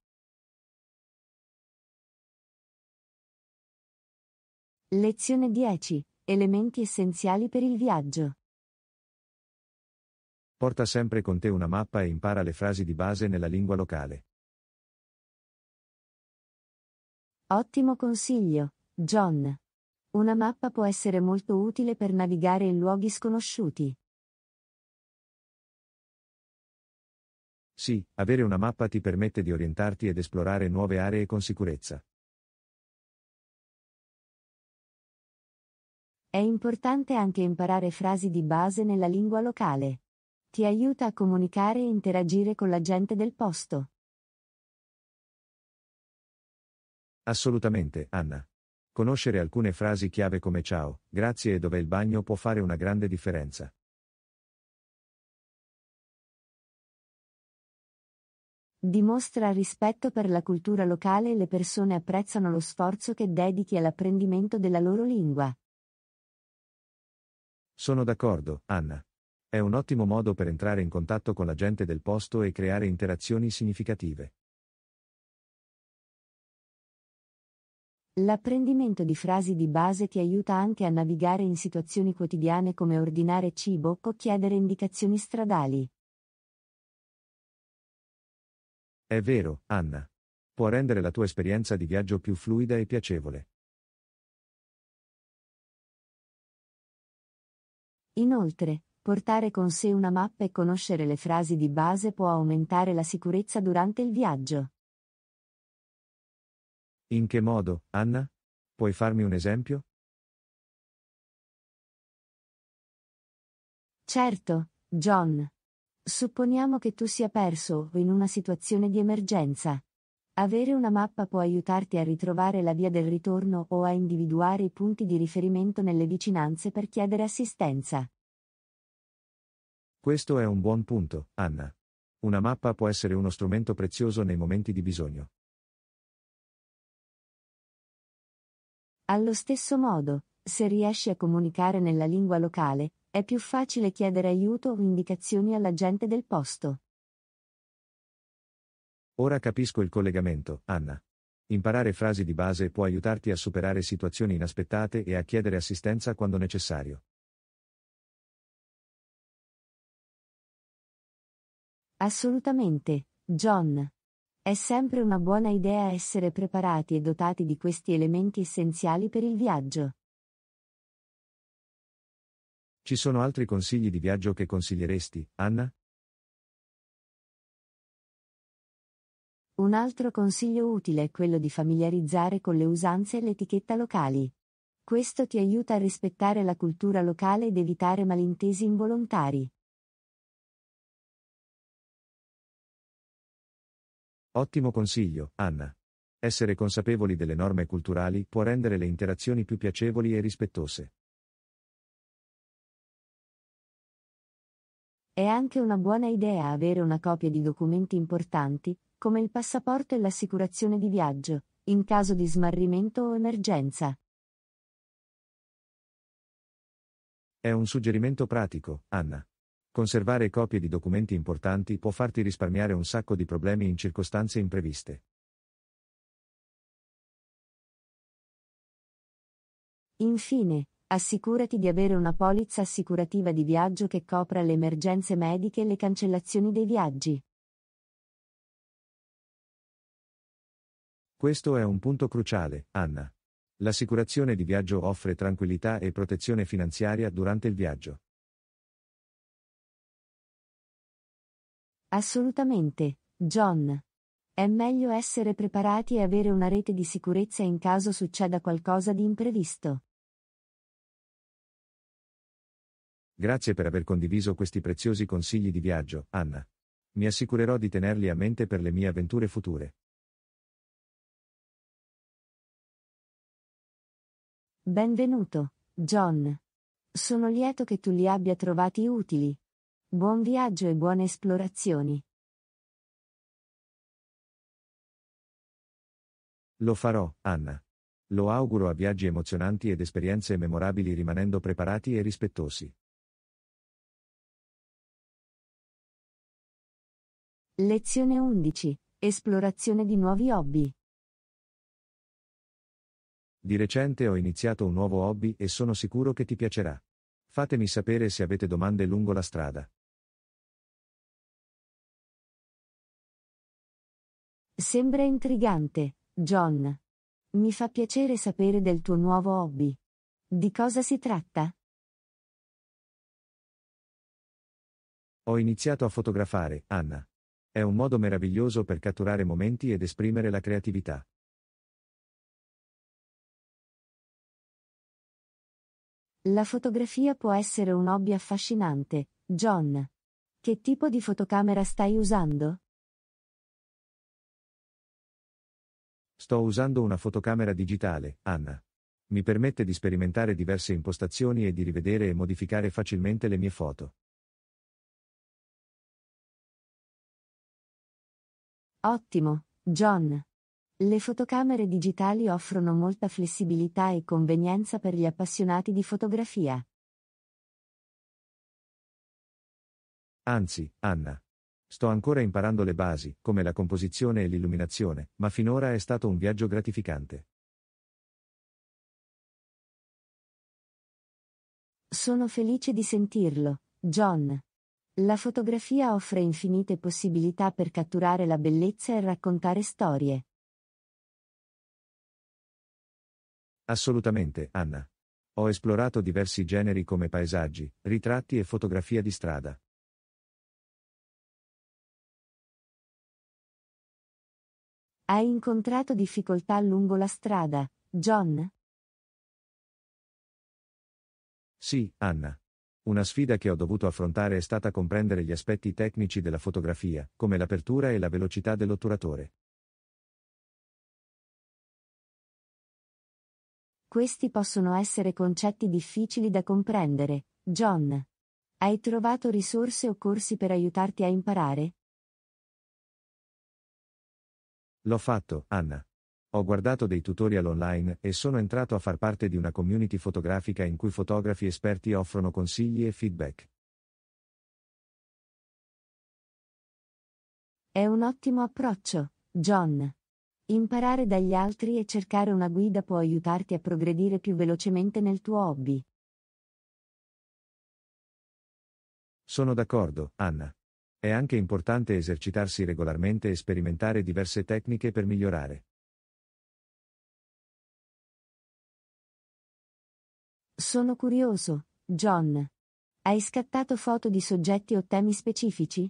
Lezione 10. Elementi essenziali per il viaggio. Porta sempre con te una mappa e impara le frasi di base nella lingua locale. Ottimo consiglio, John. Una mappa può essere molto utile per navigare in luoghi sconosciuti. Sì, avere una mappa ti permette di orientarti ed esplorare nuove aree con sicurezza. È importante anche imparare frasi di base nella lingua locale. Ti aiuta a comunicare e interagire con la gente del posto. Assolutamente, Anna. Conoscere alcune frasi chiave come ciao, grazie e dove il bagno può fare una grande differenza. Dimostra rispetto per la cultura locale e le persone apprezzano lo sforzo che dedichi all'apprendimento della loro lingua. Sono d'accordo, Anna. È un ottimo modo per entrare in contatto con la gente del posto e creare interazioni significative. L'apprendimento di frasi di base ti aiuta anche a navigare in situazioni quotidiane come ordinare cibo o chiedere indicazioni stradali. È vero, Anna. Può rendere la tua esperienza di viaggio più fluida e piacevole. Inoltre, portare con sé una mappa e conoscere le frasi di base può aumentare la sicurezza durante il viaggio. In che modo, Anna? Puoi farmi un esempio? Certo, John. Supponiamo che tu sia perso o in una situazione di emergenza. Avere una mappa può aiutarti a ritrovare la via del ritorno o a individuare i punti di riferimento nelle vicinanze per chiedere assistenza. Questo è un buon punto, Anna. Una mappa può essere uno strumento prezioso nei momenti di bisogno. Allo stesso modo, se riesci a comunicare nella lingua locale, è più facile chiedere aiuto o indicazioni alla gente del posto. Ora capisco il collegamento, Anna. Imparare frasi di base può aiutarti a superare situazioni inaspettate e a chiedere assistenza quando necessario. Assolutamente, John. È sempre una buona idea essere preparati e dotati di questi elementi essenziali per il viaggio. Ci sono altri consigli di viaggio che consiglieresti, Anna? Un altro consiglio utile è quello di familiarizzare con le usanze e l'etichetta locali. Questo ti aiuta a rispettare la cultura locale ed evitare malintesi involontari. Ottimo consiglio, Anna. Essere consapevoli delle norme culturali può rendere le interazioni più piacevoli e rispettose. È anche una buona idea avere una copia di documenti importanti, come il passaporto e l'assicurazione di viaggio, in caso di smarrimento o emergenza. È un suggerimento pratico, Anna. Conservare copie di documenti importanti può farti risparmiare un sacco di problemi in circostanze impreviste. Infine, assicurati di avere una polizza assicurativa di viaggio che copra le emergenze mediche e le cancellazioni dei viaggi. Questo è un punto cruciale, Anna. L'assicurazione di viaggio offre tranquillità e protezione finanziaria durante il viaggio. Assolutamente, John. È meglio essere preparati e avere una rete di sicurezza in caso succeda qualcosa di imprevisto. Grazie per aver condiviso questi preziosi consigli di viaggio, Anna. Mi assicurerò di tenerli a mente per le mie avventure future. Benvenuto, John. Sono lieto che tu li abbia trovati utili. Buon viaggio e buone esplorazioni. Lo farò, Anna. Lo auguro a viaggi emozionanti ed esperienze memorabili rimanendo preparati e rispettosi. Lezione 11. Esplorazione di nuovi hobby. Di recente ho iniziato un nuovo hobby e sono sicuro che ti piacerà. Fatemi sapere se avete domande lungo la strada. Sembra intrigante, John. Mi fa piacere sapere del tuo nuovo hobby. Di cosa si tratta? Ho iniziato a fotografare, Anna. È un modo meraviglioso per catturare momenti ed esprimere la creatività. La fotografia può essere un hobby affascinante, John. Che tipo di fotocamera stai usando? Sto usando una fotocamera digitale, Anna. Mi permette di sperimentare diverse impostazioni e di rivedere e modificare facilmente le mie foto. 'Ottimo, John. Le fotocamere digitali offrono molta flessibilità e convenienza per gli appassionati di fotografia. Anzi, Anna. Sto ancora imparando le basi, come la composizione e l'illuminazione, ma finora è stato un viaggio gratificante. Sono felice di sentirlo, John. La fotografia offre infinite possibilità per catturare la bellezza e raccontare storie. Assolutamente, Anna. Ho esplorato diversi generi come paesaggi, ritratti e fotografia di strada. Hai incontrato difficoltà lungo la strada, John? Sì, Anna. Una sfida che ho dovuto affrontare è stata comprendere gli aspetti tecnici della fotografia, come l'apertura e la velocità dell'otturatore. Questi possono essere concetti difficili da comprendere, John. Hai trovato risorse o corsi per aiutarti a imparare? L'ho fatto, Anna. Ho guardato dei tutorial online e sono entrato a far parte di una community fotografica in cui fotografi esperti offrono consigli e feedback. È un ottimo approccio, John. Imparare dagli altri e cercare una guida può aiutarti a progredire più velocemente nel tuo hobby. Sono d'accordo, Anna. È anche importante esercitarsi regolarmente e sperimentare diverse tecniche per migliorare. Sono curioso, John. Hai scattato foto di soggetti o temi specifici?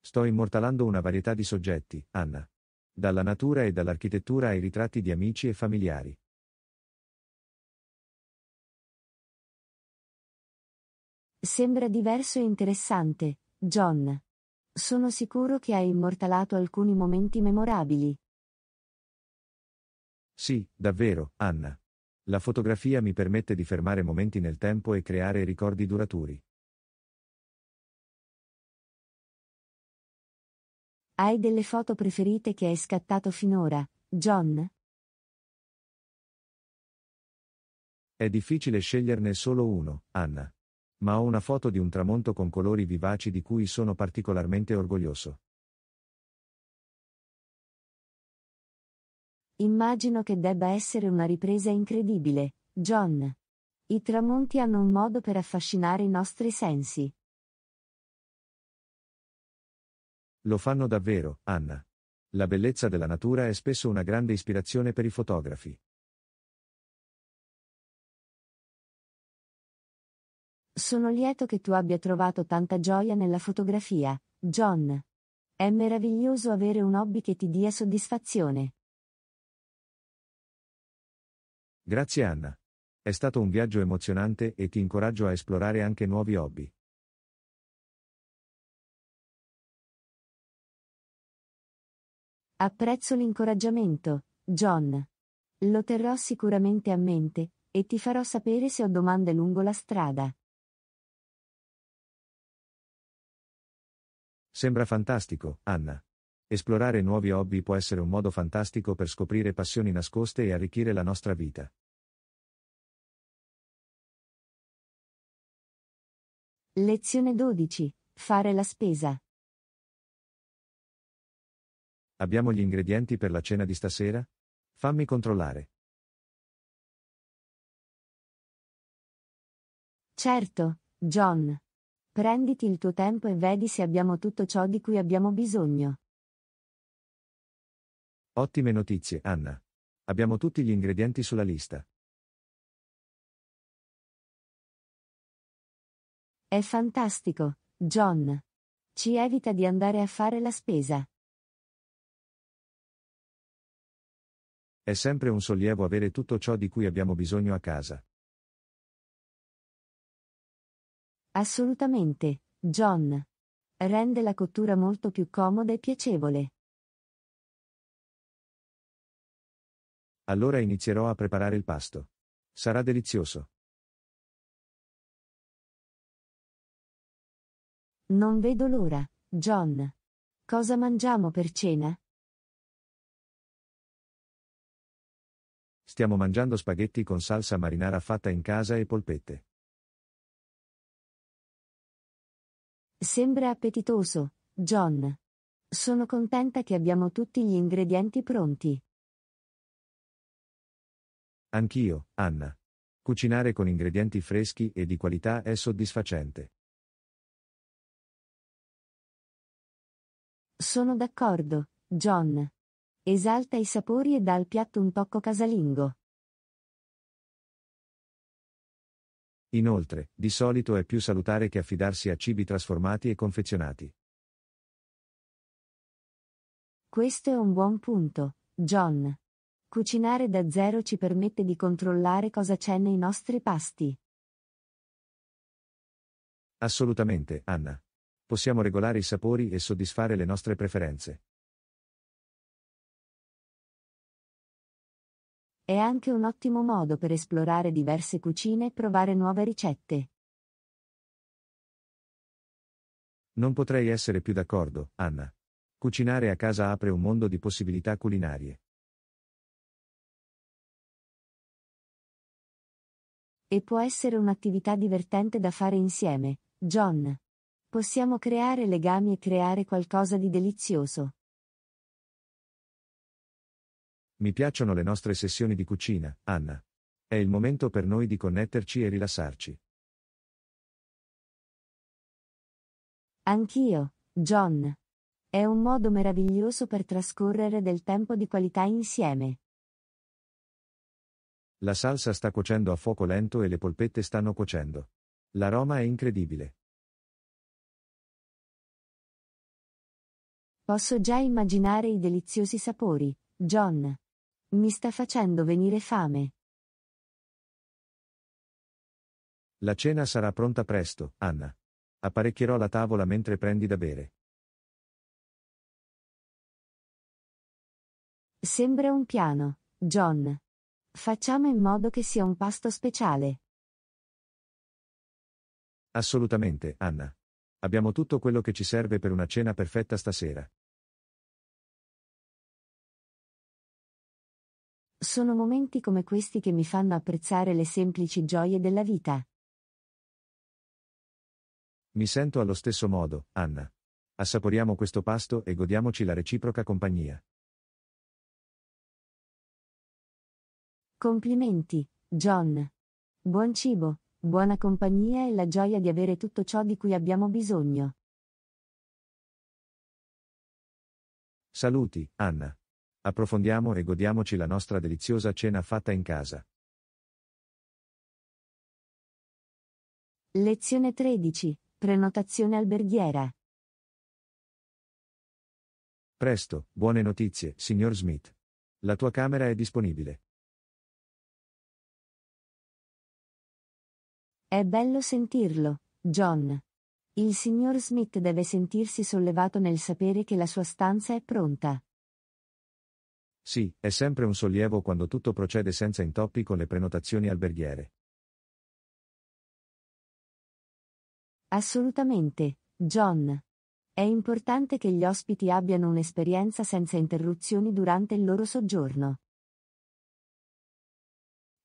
Sto immortalando una varietà di soggetti, Anna. Dalla natura e dall'architettura ai ritratti di amici e familiari. Sembra diverso e interessante, John. Sono sicuro che hai immortalato alcuni momenti memorabili. Sì, davvero, Anna. La fotografia mi permette di fermare momenti nel tempo e creare ricordi duraturi. Hai delle foto preferite che hai scattato finora, John? È difficile sceglierne solo uno, Anna ma ho una foto di un tramonto con colori vivaci di cui sono particolarmente orgoglioso. Immagino che debba essere una ripresa incredibile, John. I tramonti hanno un modo per affascinare i nostri sensi. Lo fanno davvero, Anna. La bellezza della natura è spesso una grande ispirazione per i fotografi. Sono lieto che tu abbia trovato tanta gioia nella fotografia, John. È meraviglioso avere un hobby che ti dia soddisfazione. Grazie Anna. È stato un viaggio emozionante e ti incoraggio a esplorare anche nuovi hobby. Apprezzo l'incoraggiamento, John. Lo terrò sicuramente a mente, e ti farò sapere se ho domande lungo la strada. Sembra fantastico, Anna. Esplorare nuovi hobby può essere un modo fantastico per scoprire passioni nascoste e arricchire la nostra vita. Lezione 12. Fare la spesa. Abbiamo gli ingredienti per la cena di stasera? Fammi controllare. Certo, John. Prenditi il tuo tempo e vedi se abbiamo tutto ciò di cui abbiamo bisogno. Ottime notizie, Anna. Abbiamo tutti gli ingredienti sulla lista. È fantastico, John. Ci evita di andare a fare la spesa. È sempre un sollievo avere tutto ciò di cui abbiamo bisogno a casa. Assolutamente, John. Rende la cottura molto più comoda e piacevole. Allora inizierò a preparare il pasto. Sarà delizioso. Non vedo l'ora, John. Cosa mangiamo per cena? Stiamo mangiando spaghetti con salsa marinara fatta in casa e polpette. Sembra appetitoso, John. Sono contenta che abbiamo tutti gli ingredienti pronti. Anch'io, Anna. Cucinare con ingredienti freschi e di qualità è soddisfacente. Sono d'accordo, John. Esalta i sapori e dà al piatto un tocco casalingo. Inoltre, di solito è più salutare che affidarsi a cibi trasformati e confezionati. Questo è un buon punto, John. Cucinare da zero ci permette di controllare cosa c'è nei nostri pasti. Assolutamente, Anna. Possiamo regolare i sapori e soddisfare le nostre preferenze. È anche un ottimo modo per esplorare diverse cucine e provare nuove ricette. Non potrei essere più d'accordo, Anna. Cucinare a casa apre un mondo di possibilità culinarie. E può essere un'attività divertente da fare insieme, John. Possiamo creare legami e creare qualcosa di delizioso. Mi piacciono le nostre sessioni di cucina, Anna. È il momento per noi di connetterci e rilassarci. Anch'io, John. È un modo meraviglioso per trascorrere del tempo di qualità insieme. La salsa sta cuocendo a fuoco lento e le polpette stanno cuocendo. L'aroma è incredibile. Posso già immaginare i deliziosi sapori, John. Mi sta facendo venire fame. La cena sarà pronta presto, Anna. Apparecchierò la tavola mentre prendi da bere. Sembra un piano, John. Facciamo in modo che sia un pasto speciale. Assolutamente, Anna. Abbiamo tutto quello che ci serve per una cena perfetta stasera. Sono momenti come questi che mi fanno apprezzare le semplici gioie della vita. Mi sento allo stesso modo, Anna. Assaporiamo questo pasto e godiamoci la reciproca compagnia. Complimenti, John. Buon cibo, buona compagnia e la gioia di avere tutto ciò di cui abbiamo bisogno. Saluti, Anna. Approfondiamo e godiamoci la nostra deliziosa cena fatta in casa. Lezione 13. Prenotazione alberghiera. Presto, buone notizie, signor Smith. La tua camera è disponibile. È bello sentirlo, John. Il signor Smith deve sentirsi sollevato nel sapere che la sua stanza è pronta. Sì, è sempre un sollievo quando tutto procede senza intoppi con le prenotazioni alberghiere. Assolutamente, John. È importante che gli ospiti abbiano un'esperienza senza interruzioni durante il loro soggiorno.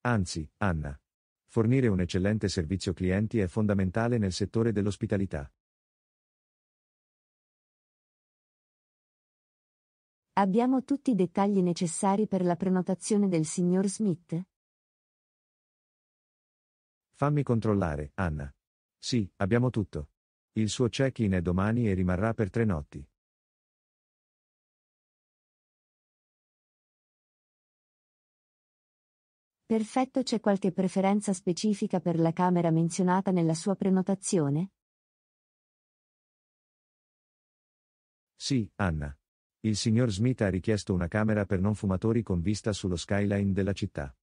Anzi, Anna. Fornire un eccellente servizio clienti è fondamentale nel settore dell'ospitalità. Abbiamo tutti i dettagli necessari per la prenotazione del signor Smith? Fammi controllare, Anna. Sì, abbiamo tutto. Il suo check-in è domani e rimarrà per tre notti. Perfetto, c'è qualche preferenza specifica per la camera menzionata nella sua prenotazione? Sì, Anna il signor Smith ha richiesto una camera per non fumatori con vista sullo skyline della città.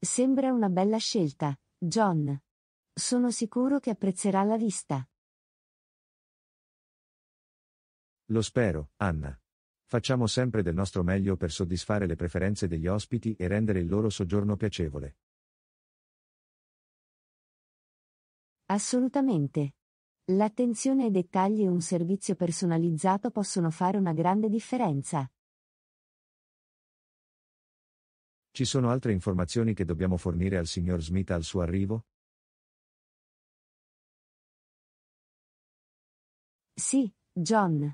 Sembra una bella scelta, John. Sono sicuro che apprezzerà la vista. Lo spero, Anna. Facciamo sempre del nostro meglio per soddisfare le preferenze degli ospiti e rendere il loro soggiorno piacevole. Assolutamente. L'attenzione ai dettagli e un servizio personalizzato possono fare una grande differenza. Ci sono altre informazioni che dobbiamo fornire al signor Smith al suo arrivo? Sì, John.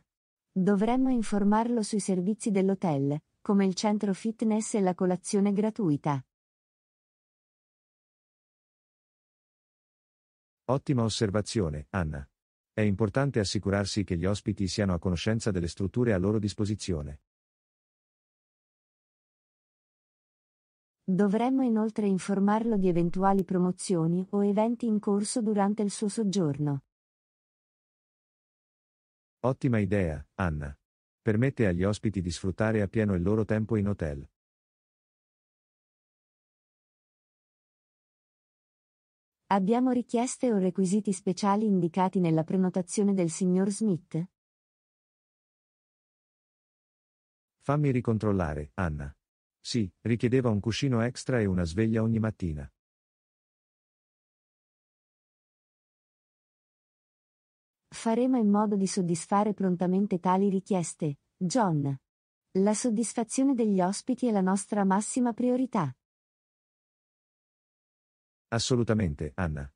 Dovremmo informarlo sui servizi dell'hotel, come il centro fitness e la colazione gratuita. Ottima osservazione, Anna. È importante assicurarsi che gli ospiti siano a conoscenza delle strutture a loro disposizione. Dovremmo inoltre informarlo di eventuali promozioni o eventi in corso durante il suo soggiorno. Ottima idea, Anna. Permette agli ospiti di sfruttare appieno il loro tempo in hotel. Abbiamo richieste o requisiti speciali indicati nella prenotazione del signor Smith? Fammi ricontrollare, Anna. Sì, richiedeva un cuscino extra e una sveglia ogni mattina. Faremo in modo di soddisfare prontamente tali richieste, John. La soddisfazione degli ospiti è la nostra massima priorità. Assolutamente, Anna.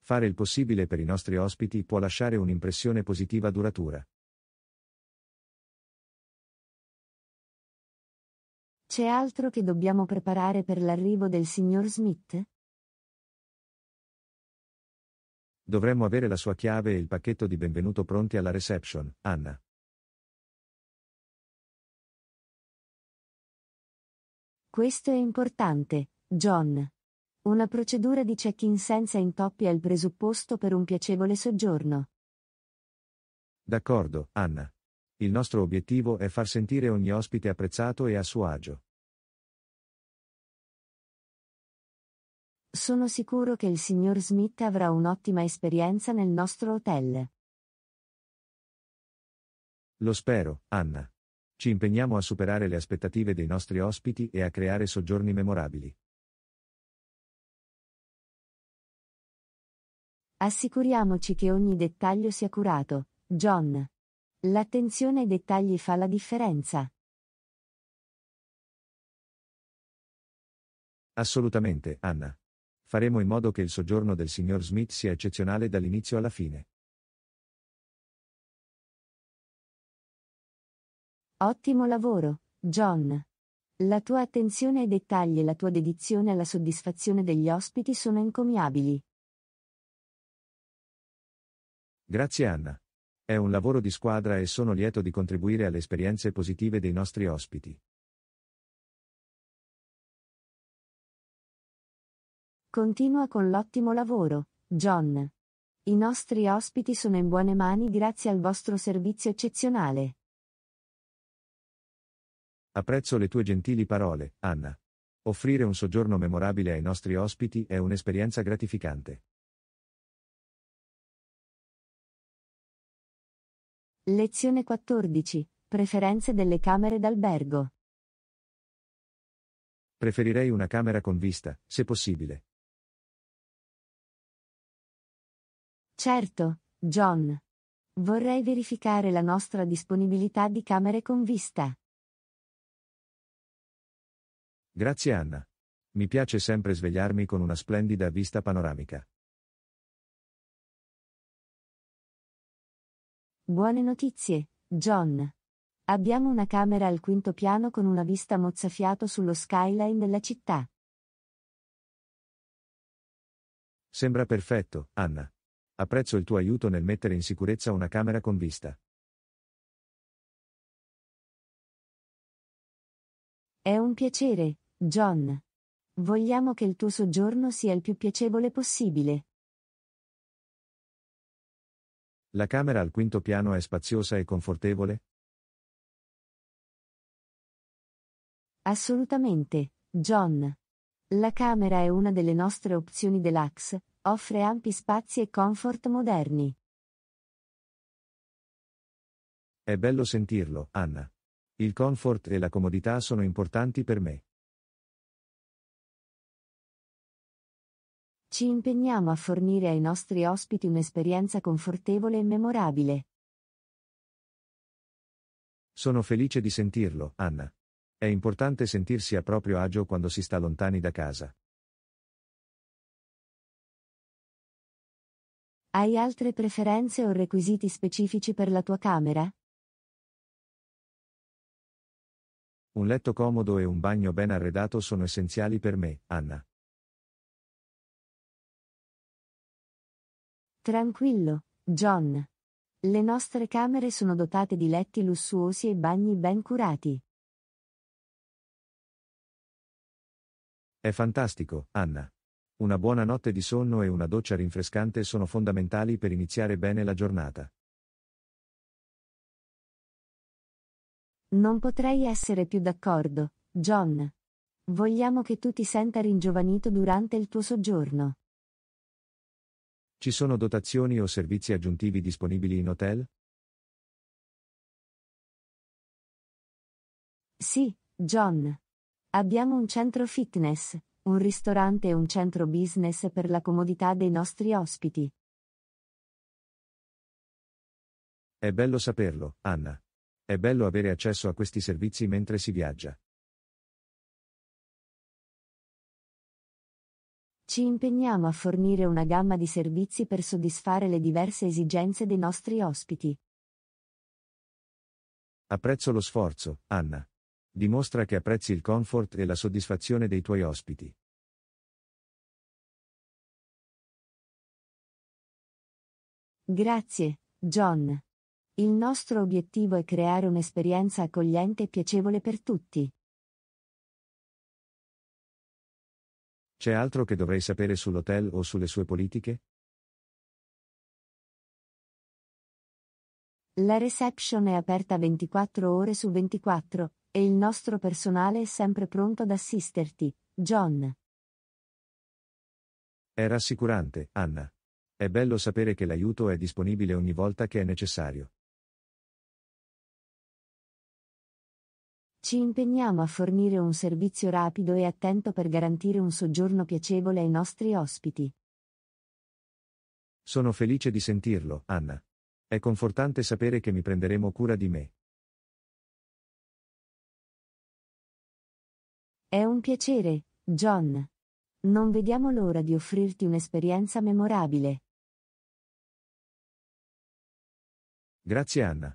Fare il possibile per i nostri ospiti può lasciare un'impressione positiva duratura. C'è altro che dobbiamo preparare per l'arrivo del signor Smith? Dovremmo avere la sua chiave e il pacchetto di benvenuto pronti alla reception, Anna. Questo è importante, John. Una procedura di check-in senza intoppi è il presupposto per un piacevole soggiorno. D'accordo, Anna. Il nostro obiettivo è far sentire ogni ospite apprezzato e a suo agio. Sono sicuro che il signor Smith avrà un'ottima esperienza nel nostro hotel. Lo spero, Anna. Ci impegniamo a superare le aspettative dei nostri ospiti e a creare soggiorni memorabili. Assicuriamoci che ogni dettaglio sia curato, John. L'attenzione ai dettagli fa la differenza. Assolutamente, Anna. Faremo in modo che il soggiorno del signor Smith sia eccezionale dall'inizio alla fine. Ottimo lavoro, John. La tua attenzione ai dettagli e la tua dedizione alla soddisfazione degli ospiti sono encomiabili. Grazie Anna. È un lavoro di squadra e sono lieto di contribuire alle esperienze positive dei nostri ospiti. Continua con l'ottimo lavoro, John. I nostri ospiti sono in buone mani grazie al vostro servizio eccezionale. Apprezzo le tue gentili parole, Anna. Offrire un soggiorno memorabile ai nostri ospiti è un'esperienza gratificante. Lezione 14. Preferenze delle camere d'albergo. Preferirei una camera con vista, se possibile. Certo, John. Vorrei verificare la nostra disponibilità di camere con vista. Grazie Anna. Mi piace sempre svegliarmi con una splendida vista panoramica. Buone notizie, John. Abbiamo una camera al quinto piano con una vista mozzafiato sullo skyline della città. Sembra perfetto, Anna. Apprezzo il tuo aiuto nel mettere in sicurezza una camera con vista. È un piacere, John. Vogliamo che il tuo soggiorno sia il più piacevole possibile. La camera al quinto piano è spaziosa e confortevole? Assolutamente, John. La camera è una delle nostre opzioni deluxe, offre ampi spazi e comfort moderni. È bello sentirlo, Anna. Il comfort e la comodità sono importanti per me. Ci impegniamo a fornire ai nostri ospiti un'esperienza confortevole e memorabile. Sono felice di sentirlo, Anna. È importante sentirsi a proprio agio quando si sta lontani da casa. Hai altre preferenze o requisiti specifici per la tua camera? Un letto comodo e un bagno ben arredato sono essenziali per me, Anna. Tranquillo, John. Le nostre camere sono dotate di letti lussuosi e bagni ben curati. È fantastico, Anna. Una buona notte di sonno e una doccia rinfrescante sono fondamentali per iniziare bene la giornata. Non potrei essere più d'accordo, John. Vogliamo che tu ti senta ringiovanito durante il tuo soggiorno. Ci sono dotazioni o servizi aggiuntivi disponibili in hotel? Sì, John. Abbiamo un centro fitness, un ristorante e un centro business per la comodità dei nostri ospiti. È bello saperlo, Anna. È bello avere accesso a questi servizi mentre si viaggia. Ci impegniamo a fornire una gamma di servizi per soddisfare le diverse esigenze dei nostri ospiti. Apprezzo lo sforzo, Anna. Dimostra che apprezzi il comfort e la soddisfazione dei tuoi ospiti. Grazie, John. Il nostro obiettivo è creare un'esperienza accogliente e piacevole per tutti. C'è altro che dovrei sapere sull'hotel o sulle sue politiche? La reception è aperta 24 ore su 24 e il nostro personale è sempre pronto ad assisterti, John. È rassicurante, Anna. È bello sapere che l'aiuto è disponibile ogni volta che è necessario. Ci impegniamo a fornire un servizio rapido e attento per garantire un soggiorno piacevole ai nostri ospiti. Sono felice di sentirlo, Anna. È confortante sapere che mi prenderemo cura di me. È un piacere, John. Non vediamo l'ora di offrirti un'esperienza memorabile. Grazie Anna.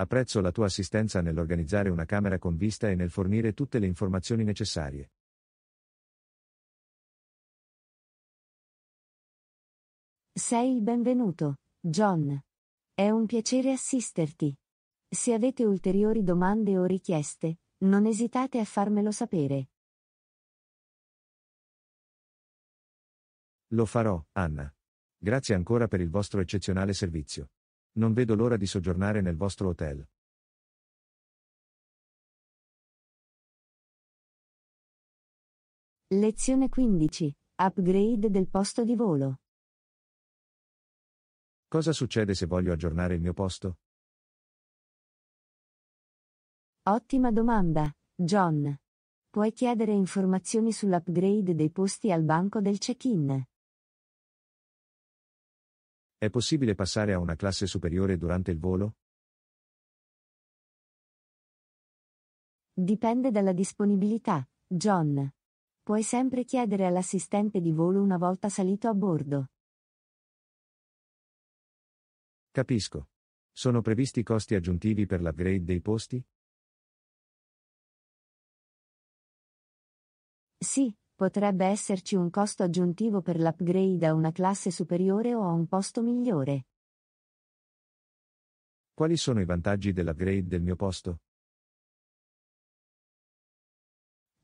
Apprezzo la tua assistenza nell'organizzare una camera con vista e nel fornire tutte le informazioni necessarie. Sei il benvenuto, John. È un piacere assisterti. Se avete ulteriori domande o richieste, non esitate a farmelo sapere. Lo farò, Anna. Grazie ancora per il vostro eccezionale servizio. Non vedo l'ora di soggiornare nel vostro hotel. Lezione 15. Upgrade del posto di volo. Cosa succede se voglio aggiornare il mio posto? Ottima domanda, John. Puoi chiedere informazioni sull'upgrade dei posti al banco del check-in. È possibile passare a una classe superiore durante il volo? Dipende dalla disponibilità, John. Puoi sempre chiedere all'assistente di volo una volta salito a bordo. Capisco. Sono previsti costi aggiuntivi per l'upgrade dei posti? Sì, potrebbe esserci un costo aggiuntivo per l'upgrade a una classe superiore o a un posto migliore. Quali sono i vantaggi dell'upgrade del mio posto?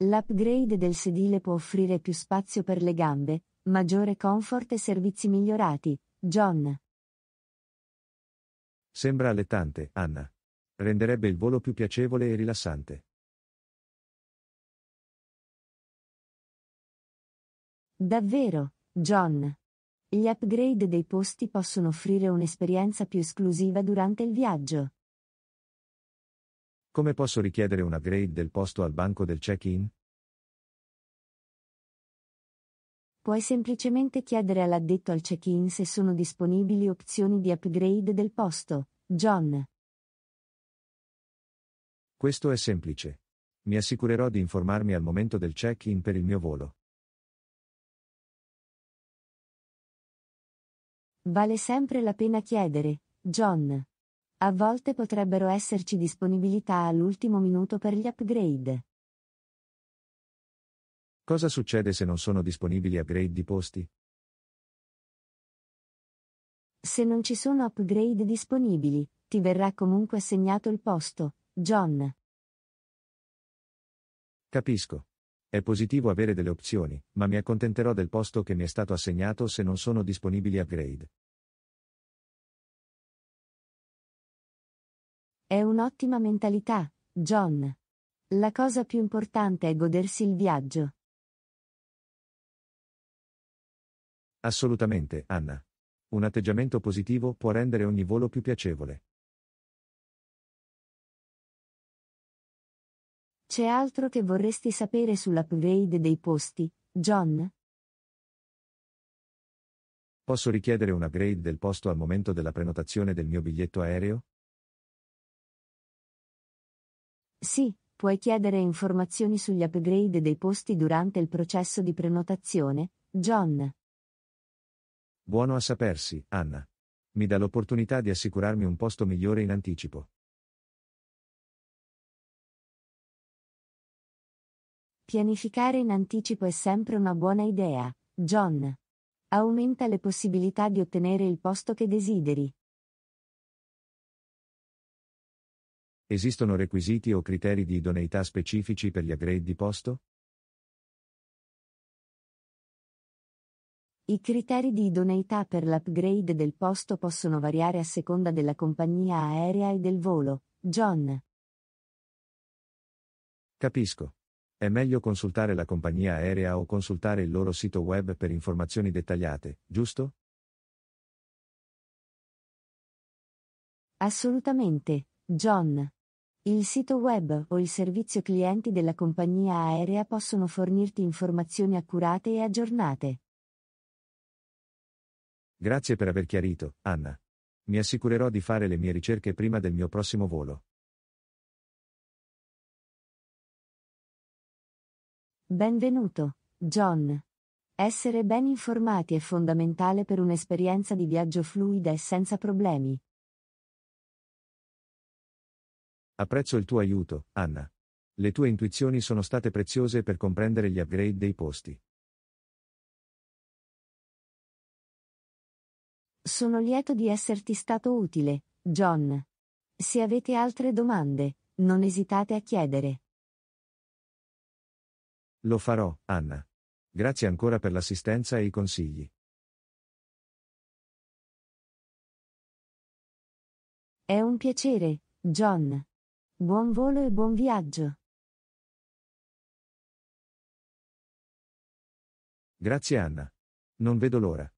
L'upgrade del sedile può offrire più spazio per le gambe, maggiore comfort e servizi migliorati. John. Sembra allettante, Anna. Renderebbe il volo più piacevole e rilassante. Davvero, John. Gli upgrade dei posti possono offrire un'esperienza più esclusiva durante il viaggio. Come posso richiedere un upgrade del posto al banco del check-in? Puoi semplicemente chiedere all'addetto al check-in se sono disponibili opzioni di upgrade del posto, John. Questo è semplice. Mi assicurerò di informarmi al momento del check-in per il mio volo. Vale sempre la pena chiedere, John. A volte potrebbero esserci disponibilità all'ultimo minuto per gli upgrade. Cosa succede se non sono disponibili upgrade di posti? Se non ci sono upgrade disponibili, ti verrà comunque assegnato il posto, John. Capisco. È positivo avere delle opzioni, ma mi accontenterò del posto che mi è stato assegnato se non sono disponibili upgrade. È un'ottima mentalità, John. La cosa più importante è godersi il viaggio. Assolutamente, Anna. Un atteggiamento positivo può rendere ogni volo più piacevole. C'è altro che vorresti sapere sull'upgrade dei posti, John? Posso richiedere un upgrade del posto al momento della prenotazione del mio biglietto aereo? Sì, puoi chiedere informazioni sugli upgrade dei posti durante il processo di prenotazione, John. Buono a sapersi, Anna. Mi dà l'opportunità di assicurarmi un posto migliore in anticipo. Pianificare in anticipo è sempre una buona idea, John. Aumenta le possibilità di ottenere il posto che desideri. Esistono requisiti o criteri di idoneità specifici per gli upgrade di posto? I criteri di idoneità per l'upgrade del posto possono variare a seconda della compagnia aerea e del volo, John. Capisco. È meglio consultare la compagnia aerea o consultare il loro sito web per informazioni dettagliate, giusto? Assolutamente, John. Il sito web o il servizio clienti della compagnia aerea possono fornirti informazioni accurate e aggiornate. Grazie per aver chiarito, Anna. Mi assicurerò di fare le mie ricerche prima del mio prossimo volo. Benvenuto, John. Essere ben informati è fondamentale per un'esperienza di viaggio fluida e senza problemi. Apprezzo il tuo aiuto, Anna. Le tue intuizioni sono state preziose per comprendere gli upgrade dei posti. Sono lieto di esserti stato utile, John. Se avete altre domande, non esitate a chiedere. Lo farò, Anna. Grazie ancora per l'assistenza e i consigli. È un piacere, John. Buon volo e buon viaggio. Grazie Anna. Non vedo l'ora.